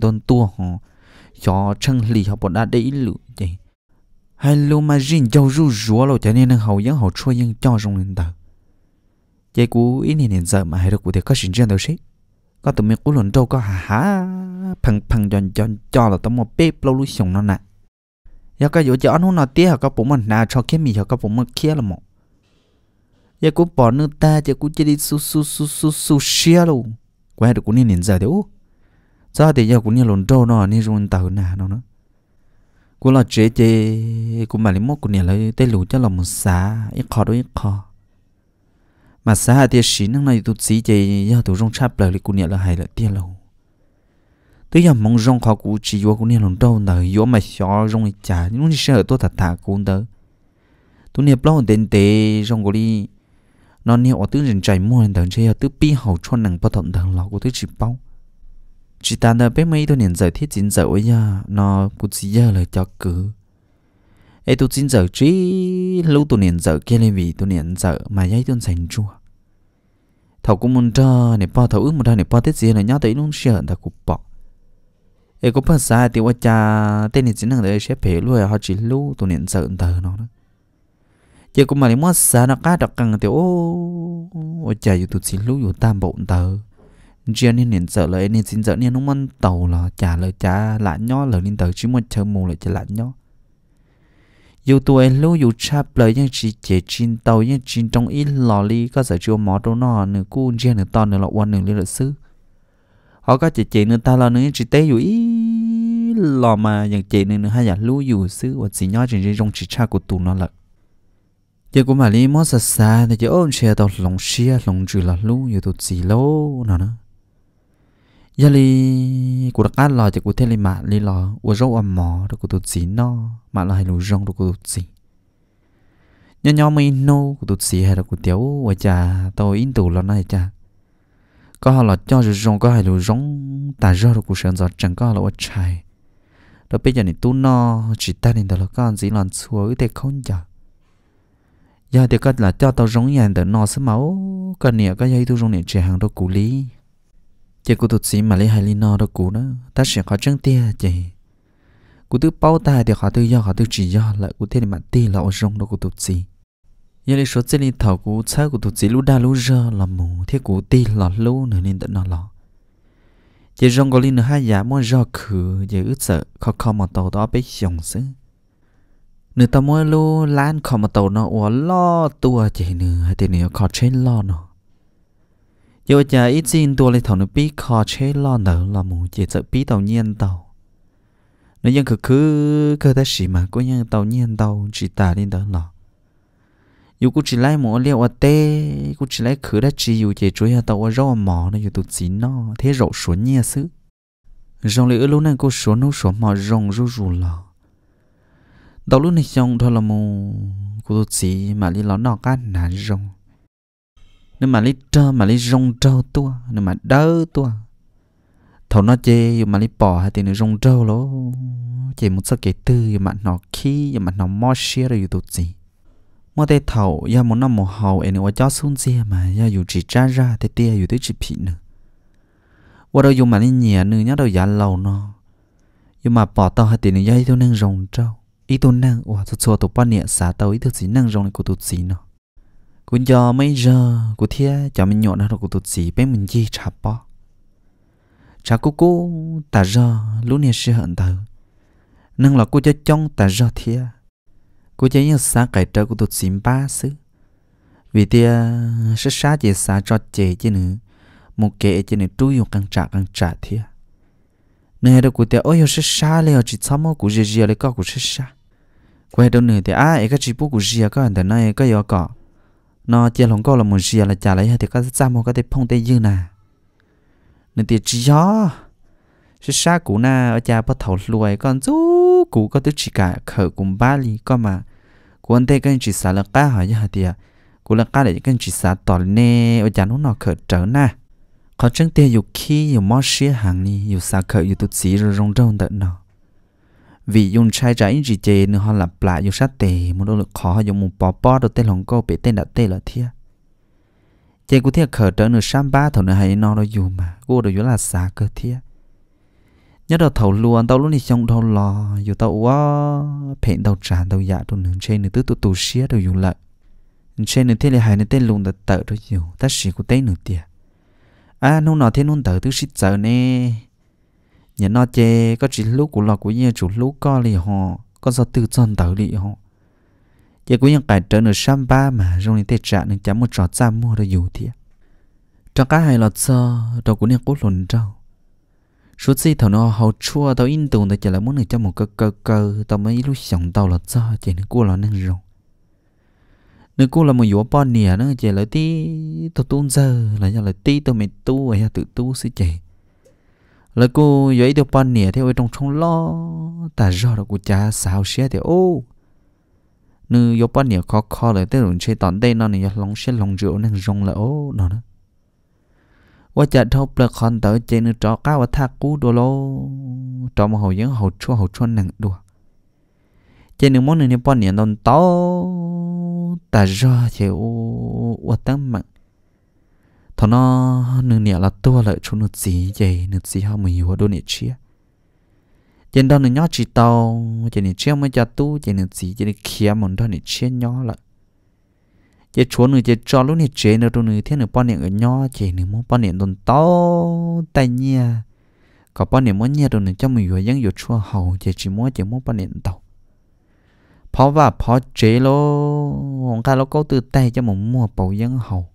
đơn tua họ cho chân lì họ bọn đã để lụ chế hay lô mà riêng giàu rú rúa rồi chế nên hậu dân hậu chua dân cho rồng lên đầu chế cú ý này nên giờ mà hay được cụ thể có chuyện trên đâu xí có tụi mình cú lần đầu có ha ha phăng phăng giòn giòn cho là tao một bếp lâu lúi sống nó nè giờ cái vụ cho nó nó tiếc họ có bụng mình nào cho cái mì họ có bụng mình kia là một giờ cũng bỏ nước ta giờ cũng chỉ đi su su su su su xia luôn quay được cũng nên nhìn giờ thì ô giờ thì giờ cũng như lồn trâu nó nên dùng tàu nà nó nữa cũng là chế chế cũng mà lấy mốt cũng nhìn lấy tay lù cho là một xá ít khó đôi ít khó mà xá thì xí năng này tụt xí chế giờ tụi rong chắp lời cũng nhìn là hay là tiền lâu tôi giờ mong rong khó cũ chỉ vô cũng nên lòng đâu nở vô mà xó rong chả những sẽ sợ tôi thật thà cũng đỡ tôi nè bao đến tế rong của đi nó nè ở tư rừng chạy mua đằng chơi ở tư pi hậu cho nàng bất thận thằng lão của tôi chỉ bao chỉ ta đã biết mấy tôi nền giờ thiết chín giờ ấy giờ nó cũng chỉ giờ lời cho cứ ấy tôi chín giờ trí lúc tôi nhận giờ kia lên vì tôi nhận giờ mà giấy tôi dành chua thầu cũng muốn cho nè bao thầu ước một đằng nè bao tiết gì là nhớ tới nó sợ ở ta cục bọc e có phải sai thì qua cha tên này chính là để xếp phê luôn à, họ chỉ lưu tụi nên sợ tờ nó đó chỉ mà lấy mất xa nó cá đặc cần thì ô ô cha dù tụi xin lưu dù tam bộ tờ riêng nên nên sợ lời nên xin sợ nên nó mân tàu là trả lời trả lại nhó lời nên tờ chỉ một chờ mù lại trả lại nhó dù tụi lưu dù cha lời nhưng chỉ chế chín tàu nhưng chín trong ít lò ly có sợ chưa mỏ đâu nó nửa cu riêng nửa to nửa lọ quan nửa ly lợi sư họ ờ, có chị chị nữa ta lo nữa chị tế rồi lo mà những chị nữa hay là lú dù xứ và chị nhỏ trên trong chị cha của tụ nó là giờ cũng mà đi mất xa xa thì chỉ ôm xe tàu lòng xe lòng chữ là lú dù tụ chị lố nào nữa giờ li của đặc án lo chỉ của thế li mà li lo của râu âm mỏ được của tụ chị nó mà là hay lú rong được của tụ chị nhỏ nhỏ mấy nô của tụ chị hay là của tiểu và cha tàu in tụ lo này cha có họ là cho rồi rong có hai lù rong ta rơ rồi cũng sáng giờ chẳng có là chạy đó bây giờ này tu no chỉ ta nên đó là con gì làm xua thì không giờ giờ thì cái là cho tao rong nhà để nó sẽ máu cái nhà cái dây tu rong này chỉ hàng đó cũ lý chỉ cụ tụt xí mà lấy hai lý no đó cũ nữa ta sẽ khó chân tia chỉ cụ tự bao tay thì khó tự do khó tự chỉ do lại cụ thế này mà tia là rong đó cụ tụt xí giờ đi số trên đi thảo cú xa của tụi chỉ lú đa lú rơ là mù thế cú tì là lú nữa nên tận nó lọ giờ rong có linh nữa hai giả mua rơ khử giờ ướt sợ khó khó mà tàu đó bị dùng xứ nửa tàu mua lú lan khó mà tàu nó ủa lo tua chỉ nửa hay thì nửa khó trên lo nó giờ giờ ít tiền tua lấy thảo nửa biết khó trên lo nữa là mù chỉ sợ biết tàu nhiên tàu nếu dân cứ cứ cơ ta mà có nhân tàu nhiên tàu chỉ tả lên đó lọ dù chỉ lấy một liệu ở tê cũng chỉ lấy khử đã chỉ dù chỉ chuối hạt tàu rau mỏ nó dù tụt chín nó thế xuống nhia xứ rong lửa này cô xuống nấu xuống mỏ rong rú rú lò này trong thôi là mù cô tụt mà đi ló nọ cá nà rong mà đi trơ mà đi rong trơ tua nên mà đỡ tua thầu nó chê dù mà đi bỏ hay thì nó rong trơ lố chỉ một số cái tư dù mà nó khí dù mà nó mò xia rồi dù tụt mà tê thầu ya một năm một hầu em nó cho xuống xe mà ya dù chỉ cha ra tê tê dù tới chỉ phi nữa qua đâu dùng mà nên nhẹ nữa nhớ đâu giả lâu nó nhưng mà bỏ tao hay tiền nữa ya tôi nâng rồng trâu ý tôi nâng wow tôi cho tôi bắt nhẹ xả tao ý tôi chỉ nâng rồng của tôi chỉ nó cũng giờ mấy giờ của thia cho mình nhộn nó của tôi chỉ bé mình chi chả bỏ chả cô cô ta giờ lúc này sẽ hận tao nâng là cô cho trong ta giờ thia cô chế như xa cải trở của tụt xím ba xứ vì thế sát sát chế xa cho chế chứ nữa một kệ chế nữa trui một căng trả căng trả thia nơi đó của tia ôi sát sát lấy chỉ chăm mò của dì gì lấy có của sát sát quay đâu nữa thì à ấy cái chỉ bút của gì có anh ta nói cái gì có nó chỉ lòng có là một dì là trả lấy thì có chăm mò cái thì phong tê như nè nên tia chỉ gió sát sát của na ở nhà bắt đầu lùi con chú cụ có tới chỉ cả khởi cùng ba lì con mà quân tây cái chỉ xả là cá hỏi như hả tiệt cú là cá để cái chỉ xả tỏ nè ở nhà nó nó khởi trở na khó chân tiệt dù khi dù mót xía hàng ni khởi dù tụt xí rồi rong rong tận nó vì dùng trái trái chỉ chê nữa họ lặp lại dù sát tề một đôi lực khó dùng một bó bó đôi tên lòng câu bị tên đã tên là thiệt chê cú thiệt khởi trở nửa sam ba thằng nữa hay nó đâu dù mà cú đâu dù là xả cơ thiệt nhớ đầu thầu luôn tao luôn này trong đầu lò dù tao quá phèn tao tràn tao dạ tao nướng trên nữa tứ tao tù xía tao dùng lại trên nữa thế là hai nữa tên luôn tao tớ tao dùng ta xí của tên nữa tiệt à nông nọ thế nông tớ tứ xít giờ nè nhớ nó chê có chỉ lúc của lò của nhà chủ lúc co lì họ có do tự chọn tớ lì họ giờ của những cái trở nửa trăm ba mà rồi này tê trả nên chấm một trò ra mua rồi dùng thiệt trong cái hai lọt sơ đầu cũng nên cốt lồn trâu số gì thằng nó hậu chua tao in tùng tao chỉ là muốn được cho một cơ cơ cơ tao mới lúc sống tao là cho chỉ nó cua là năng rồi nếu cô là một yếu bọn nè nó chỉ là tí tao tuôn giờ là nhà là tí tao mới tu hay tự tu sẽ chỉ là cô yếu tao bọn nè thì ôi trong trong lo ta do là cô cha sao xe thì ô nếu yếu bọn nè khó khó là tới rồi chơi tòn đây nó này lòng xe lòng rượu năng rong là ô nó nữa ว่าจะทบเปลือกคอนเตอร์เจนึจอก้าวทักกูโดโลจอมหอยังหอชั่วหอชั่วหนังดัวเจนึมองหนึ่งเนี่ยป้อนเนี่ยนนโตแต่รอเจ้าว่าตั้งมั่งทอนอหนึ่งเนี่ยละตัวละชุนุสีเจนึสีห้ามือหัวดูเนี่ยเชียเจนตอนหนึ่งย่อจีโตเจนึเชียไม่จะตู้เจนึสีเจนึเคียมันตอนเนี่ยเชียย่อละ chế chúa nữa chế cho lúc này chế nữa đâu nữa thế nữa bao niệm ở nho chế nữa muốn bao niệm tồn to tay nhia có bao niệm muốn nhia đâu nữa cho mình vừa dân vừa chúa hầu chế chỉ muốn chế muốn bao niệm tàu phó và phó chế lô hồng ca lô câu từ tay cho một mua bầu dân hầu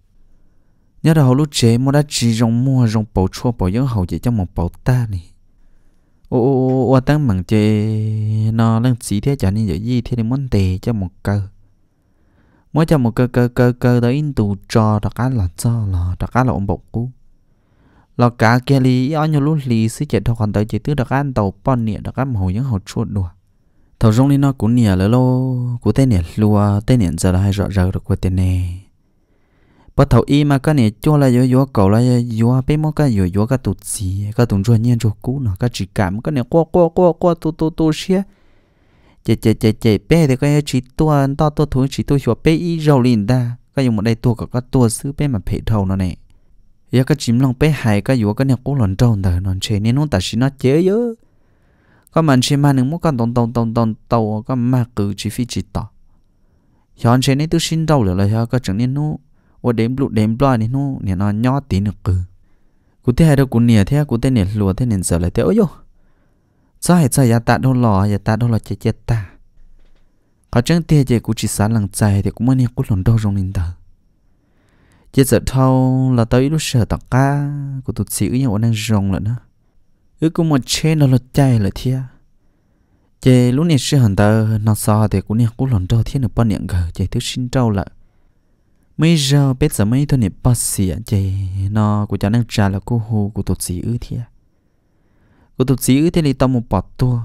nhớ đầu lúc chế mua đã chỉ rong mua rong bầu chúa bầu dân hầu chế cho một bầu ta này ô ô ô ô tăng bằng chế nó lên chỉ thế chả nên dễ gì thế nên muốn tề cho một cơ mỗi cho một cơ cơ cơ cơ tới in tù cho đặc cá là cho là đặc cá là ông bộc cú là cả kia lì ở nhiều lúc lì sẽ chạy theo còn tới chạy tứ đặc cá tàu pon nịa đặc cá mà hồi những hột chuột đùa thầu rong lên nó cũng nịa lỡ lô cú tên nịa lùa tên nịa giờ là hay rõ rờ được của tên này bắt thầu y mà cái này cho là yếu yếu cầu là yếu bé mò cái yếu yếu cái tụt gì cái tụt ruột nhiên ruột cũ nó cái chỉ cảm cái này qua qua qua qua tụt tụt tụt xia chế chế chế chế bé thì cái chỉ tua to tua thú chỉ tua chuột bé ít rau liền ta cái dùng một đây tua có có tua xứ bé mà phải thầu nó nè giờ cái chim lòng bé hài cái dù cái nhà cố lần trâu đời nó chè nên nó ta chỉ nó chế nhớ có mình chỉ mà những muốn con tông tông tông tông tàu có mà cứ chỉ phi chỉ tỏ hiện chè nên tôi xin đâu rồi là cái chẳng nên nó ở đếm lụt đếm blo nên nó nên nó nhỏ tí nữa cụ thế hay đâu cụ nè thế cụ thế nè lùa thế nè sợ lại thế ôi yo sao hãy chạy ta đâu lo, giờ ta đâu lo chết chết ta có chẳng tia chạy cũng chỉ sáng lằng chạy thì cũng mới nghe cũng lòn đâu trong linh đời chết sợ thâu là tới lúc sợ tặng ca của tụt xỉu như ở đang rồng lận nữa ước cũng một chế nó lột chạy là thia chế lúc này sẽ hẳn ta nó so thì cũng nè cũng lòn đâu thiên được bao niệm gờ chế thứ sinh trâu lại. mấy giờ biết giờ mấy thôi nè bác sĩ chế nó của cha đang trả là cô hồ của tụt xỉu thia กูตุสีอือเทลีตอมปอดตัว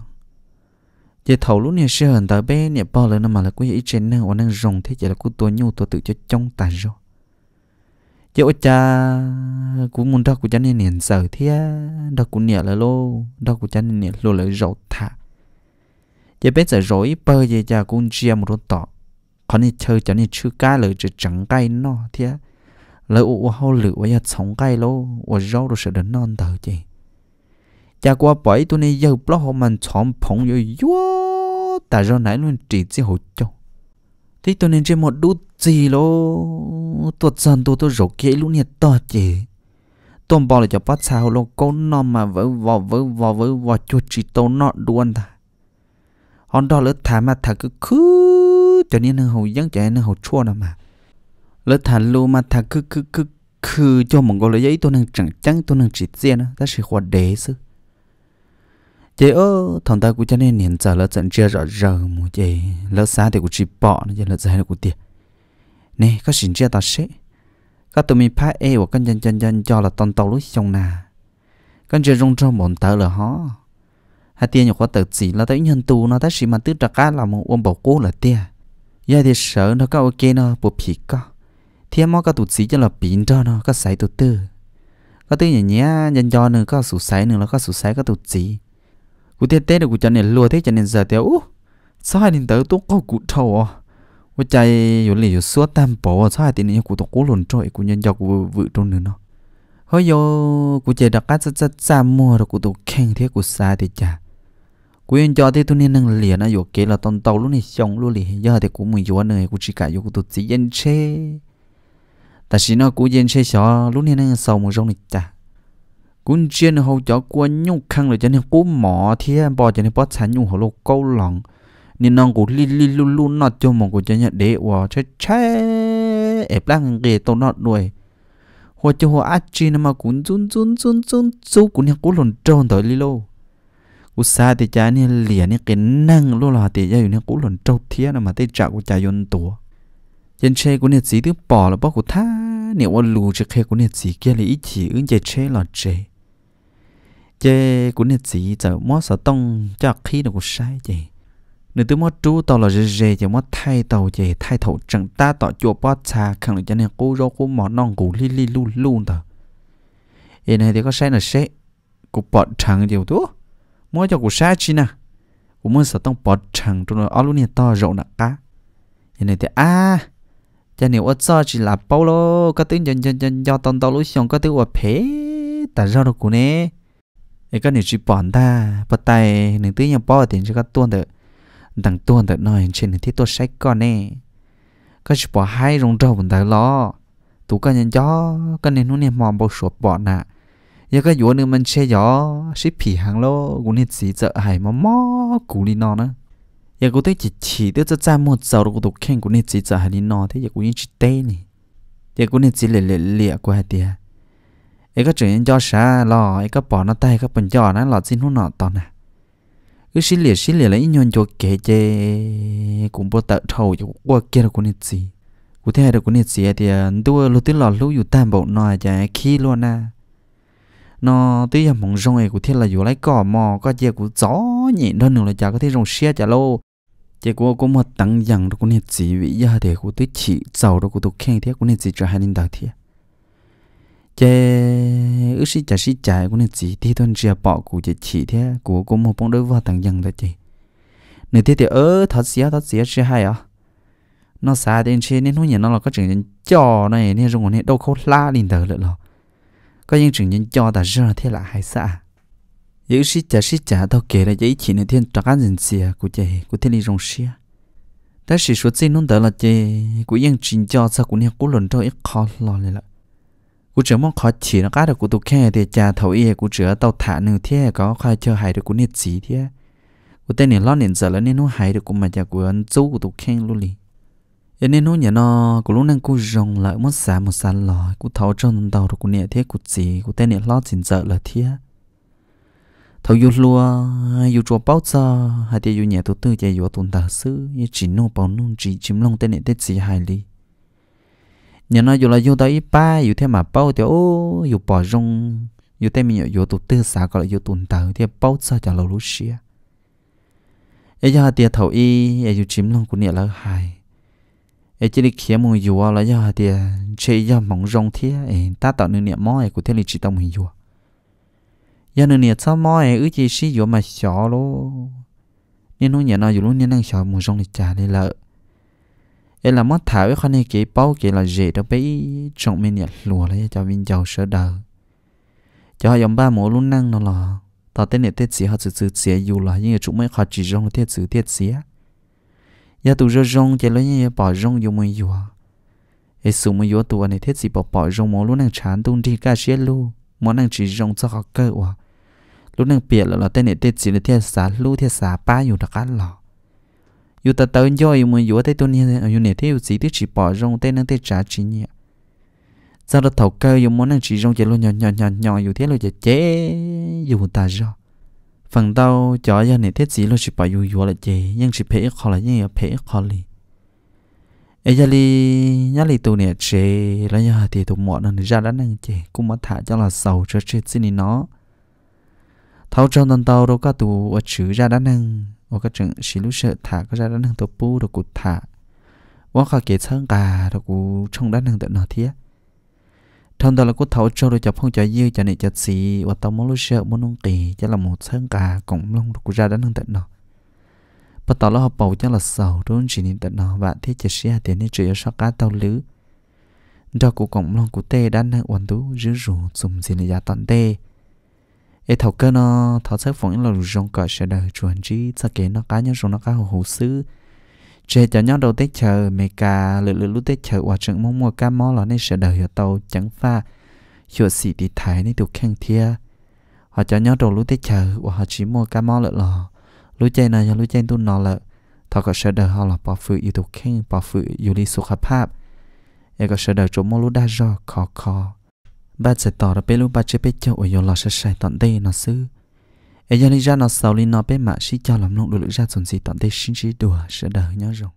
เจ้าเถาลุ้นเนี่ยเชื่อเห็นตาเบ้เนี่ยปอเลยนะมาละกูยังอีเจนเนอร์วันนั้นรงเทเจ้าละกูตัวยูตัวตื่นจะจ้องตาจ้อเจ้าจ้ากูมุนดอกกูจะเนี่ยเนี่ยเสือเทียดอกกูเนี่ยละโลดอกกูจะเนี่ยเนี่ยโลเลยรอท่าเจ้าเป็นเสือรอยเปอร์เจ้าจ้ากูเจียมรถต่อเขาเนี่ยเชื่อจะเนี่ยชื่อก้าเลยจะจังไก่นอเทียแล้ว我好累，我要从盖喽，我绕着舌头弄到的。cha qua bảy tuổi này giờ blog họ mình chọn phong rồi yo ta rồi nãy luôn chỉ chỉ hỗ trợ thì tuổi này chơi một đút gì lo tuột dần tôi tôi rổ kia luôn nhiệt to chị tôm bò là cho bắt sao lo con nó mà vỡ vỡ vỡ vỡ vỡ vò chuột chỉ tô nọ đuôn ta hòn đó lỡ thả mà thả cứ cứ cho nên nó hầu dân trẻ nó hầu chua nào mà lỡ thả lu mà thả cứ cứ cứ cứ cho mong gọi là giấy tôi đang chẳng chẳng tôi đang chỉ riêng đó ta sẽ hoạt đề sự chị ơ thằng ta cũng cho nên hiện giờ là trận chưa rõ rờ mù chị lỡ xa thì cũng chỉ bỏ nó giờ lỡ dài là cũng tiệt nè có xin chia ta sẽ các tụi mình phá e và con dân dân dân cho là toàn tàu lúc sông nà con chơi rong trong bọn tớ là họ hai tia nhục có tự chỉ là tới nhân tu nó tới sĩ mà tứ trạc cá là một ôm bảo cố là tiệt. giờ thì sợ nó có ok nó bộ phì có thiên mò các tụt sĩ cho là biển cho nó có sai tụt tư có tư nhẹ nhẹ nhân cho nữa có sủ sai nữa là có sủ sai các tụt sĩ. กูเตี้ยเต้เดี๋ยวกูจะเนี่ยรัวเท่จะเนี่ยเสียเตี้ยอู้ซ้ายนี่เต๋อตุ๊กกูเท่าอ่ะว่าใจอยู่หลี่อยู่ซัวตามปอซ้ายตีนี่กูตกกูหล่นจ่อยกูยันยอกกูวืตรงนึงเนาะเฮ้ยโยกูเจดักกัดจัดจามมัวแล้วกูตกแข่งเท่กูซาเตี้ยจ้ากูยังจอที่ตัวนี้นั่งเหลี่ยนะอยู่เกลาตอนเตาลุ่นี่ชงลุ่นี่ย่าแต่กูมึงอยู่ว่าเนยกูชิกะอยู่กูตัวจีเย็นเช่แต่สินะกูเย็นเช่ชอลุ่นี่นั่งเศร้ามึงร้องนี่จ้า cũng chiến hậu cho qua nhung khăn rồi cho nên cú mỏ thì bỏ cho nên bỏ sản nhung hậu lô câu lòng nên nó cũng li li lu lu nó cho mong của cho nhận để wow chơi chơi ép lang nghề tàu nọt đuổi hoa cho hoa ác chi mà cũng run run run run run cũng nhà cú lồn tròn tới li lô cú xa thì cha nè lìa nè cái năng lô là thì giờ nè cú lồn trâu thía mà tay trả của cha yon tổ chân chơi của nè gì thứ bỏ là bỏ của tha nè qua lù chơi của nè gì kia là ít chỉ ứng chơi chơi là chơi chế của nhiệt sĩ giờ mót sợ tông cho khi được sai chị nếu tôi mót chú tàu là dễ dễ chỉ mót thay tàu chỉ thay thầu chẳng ta tỏ chùa bát xa khẳng định cho nên cô rô cô mỏ non cũ li li lu lu tờ vậy này thì có sai là sẽ cô bỏ chẳng điều tú mót cho cô sai chi nè cô muốn sợ tông bỏ chẳng tôi nói ở luôn nhiệt to rộng nặng cá vậy này thì à cho nên ở cho chỉ là bao lô có tiếng chân chân chân do tông tàu lối xong có tiếng ở phế tại sao được cô nè ไอ้ก็หนึ่งจีปอนได้ปายหนึ่งตีอยังป้อถึงจะก็ตัวเดดังตัวเดน้อยเช่นที่ตัวใช้ก่อนเนี่ก็จีปอให้รงเร้าบนได้ล้อตัวก็ยังย่อก็เนี่ยนู่นเนี่ยมองบอสวบอนน่ะยังก็อยู่นึงมันเชยอชิผีหางโลกูเนี่ยสีจะหายมอมอกูลีนอนะยังกูได้จิตฉีเดือจะจ้ามดเจ้ากูตกแข่งกูเนี่ยสีจะหายีนอนที่ยังกูยังจิตเต้นี่ยังกูเนี่ยจีเหล่เหล่เหล่กูหาเดีย ấy có chuyện cho xa lo ấy có bỏ nó tay có bận cho nó lọt xin hút nọ to nè cứ xí liệt xí liệt lấy nhon cho kệ chê cũng bỏ tợ thầu cho qua kia được của nít gì của thế được của nít gì thì à, đua lúc tí lọt lúc อยู่ tam bộ nọ chả khi luôn nè nó tí giờ mong rong ấy của thế là dù lấy cỏ mò có chè cũng gió nhẹ đơn nữa là chả có thể rong xe chả lô, chè của có một tăng dặn được của nít gì vì giờ thì của tí chỉ giàu được của tôi khen thế của nít gì cho hai linh đạo thiệt chế ước sĩ chạy sĩ chạy của nên chỉ thi thôi chia bỏ của chỉ chỉ thế của cũng một bóng đối vào thằng dân đó chị nên thế thì ớ thật xía thật xía chưa hay à nó xa đến chế nên nó nhận nó là có chuyện cho này nên rồi nên đâu khâu la lên tờ lợn lọ có những chuyện cho ta là thế là hay xa ước sĩ chạy sĩ chạy tao kể là giấy chỉ nên thiên trắc ăn dân xía của chị của thiên đi rong xía ta sĩ số tiền nó đỡ là chị của những chuyện cho sao của nên cố lần thôi ít khó lo này lại กูเจอมองขอฉีนะก้าแต่กูตุกแค่เดจาเถาเอกูเจอเตาถาหนึ่งเที่ยก็ค่อยเจอหายแต่กูเนี่ยสีเที่ยกูเต้นเนี่ยล้อเนี่ยเจอแล้วเนี่ยนู้หายแต่กูมาจากกูอันจู้กูตุกแข่งลุลียันเนี่ยนู้เนี่ยนอกูรู้นั่งกูรงละมันสามมันสันหลอกูเถาจนเตากูเนี่ยเที่ยกูสีกูเต้นเนี่ยล้อจินเจอแล้วเที่ยเถาอยู่ลัวอยู่จัวเป้าจ้าหายแต่อยู่เนี่ยตัวตื้อใจอยู่ตุนตาซื้อยี่จีโน่เป้านุ่งจีจิมลงเต้นเนี่ยเต้นสีหายลี nhà nó dù là dù tới ba dù thêm mà bao thì ô dù bỏ rong dù thêm mình dù tụt tư xã gọi là dù tụt tàu thì bao giờ cho lâu lúc xia ấy giờ thì thầu y ấy dù chìm lòng của nhà là hài ấy chỉ đi kiếm một dù là giờ thì chơi giờ mong rong thế ấy ta tạo nên nhà mò ấy của thế lịch chỉ tông một dù giờ nên nhà sao mò ấy ước chỉ xí dù mà xỏ lô nên nó nhà nó dù luôn nên đang xỏ một rong thì trả đi lợi ấy là mất thảo với con này kỹ bao kỹ là gì đó bị trọng mình nhặt lùa lấy cho viên giàu sợ đời cho dòng ba mổ luôn năng nó là tao tên này tết xí họ sự sự xí dù là nhưng chúng mấy họ chỉ rong là tết sự tết xí giờ tụ rong rong chỉ lấy như bỏ rong dù mới dù ấy sum mới dù tụ này tết xí bỏ bỏ rong mổ luôn năng chán tung đi cả xí luôn món năng chỉ rong cho họ cơ à lúc năng biệt là là tên này tết xí là tết xá lưu tết xá ba dù đặc ăn lọ yu ta tới yo yu mun yu ta tu ni yu ne thấy yu si ti chỉ bỏ rong te nang te trả chỉ nhỉ sau đó thầu cơ yu muốn nang chỉ rong chỉ luôn nhỏ nhỏ nhỏ nhỏ yu thế luôn chỉ chế yu ta rõ phần tao cho yu ne te chỉ luôn chỉ bỏ yu yu là chế nhưng chỉ phê e khó là nhưng phê e khó li ấy e giờ li nhá li tu nè chế là nhà thì tu mọ nó ra đã năng chế cũng mà thả cho là sầu cho chế xin nó thầu trong tần tàu đâu có tu ở chữ ra đã năng ว่าก็จึงสิลุเชถาก็จะด้านหนึ่งตัวปูตัวกูถาว่าเขาเกชังกาตัวกูชงด้านหนึ่งตัวหนอเทียทางตอนเราก็เท่าเจ้าโดยจะพ่องจะยื้อจะเนี่ยจะสีว่าตอมลุเชมุนงกีจะละหมดชังกากงลงตัวกูจะด้านหนึ่งตัวหนอปะต่อเราเป่าจะละเสารุ่นจีนินตัวหนอว่าที่จะเสียเดี๋ยวนี้จะยศกาเตาลื้อ đó cũng cộng lòng của tê đã nâng ổn tú rứ rủ dùng gì là giá toàn tê ấy thầu cơ nó thầu sức phỏng là rong cỏ sẽ đời chuẩn trí sao kể nó cá nhân rong nó cá hồ hồ sứ chế cho nhau đầu tết chờ mẹ cả lựa lựa lúc tết chờ quả chừng mong mua cá mò là nên sẽ đời ở tàu chẳng pha chùa xỉ thì thái nên được khen thia họ cho nhau đầu lúc tết chờ và họ chỉ mua cá mò lợ lò lúc chơi này cho lúc chơi tu nó lợ thọ có sẽ đời họ là bỏ phụ yêu được khen bỏ phụ yêu đi sụp hợp pháp ấy có sẽ đời chỗ mua lúc đa do khó khó ba sẽ tỏ ra bé lúc ba chế bé cho ở yếu lọ sẽ sai tận đây nó sư ấy giờ đi ra nó sau lên nó bé mà sĩ cho làm lông đủ lực ra dồn gì tận đây xin chỉ đùa sẽ đỡ nhớ rồi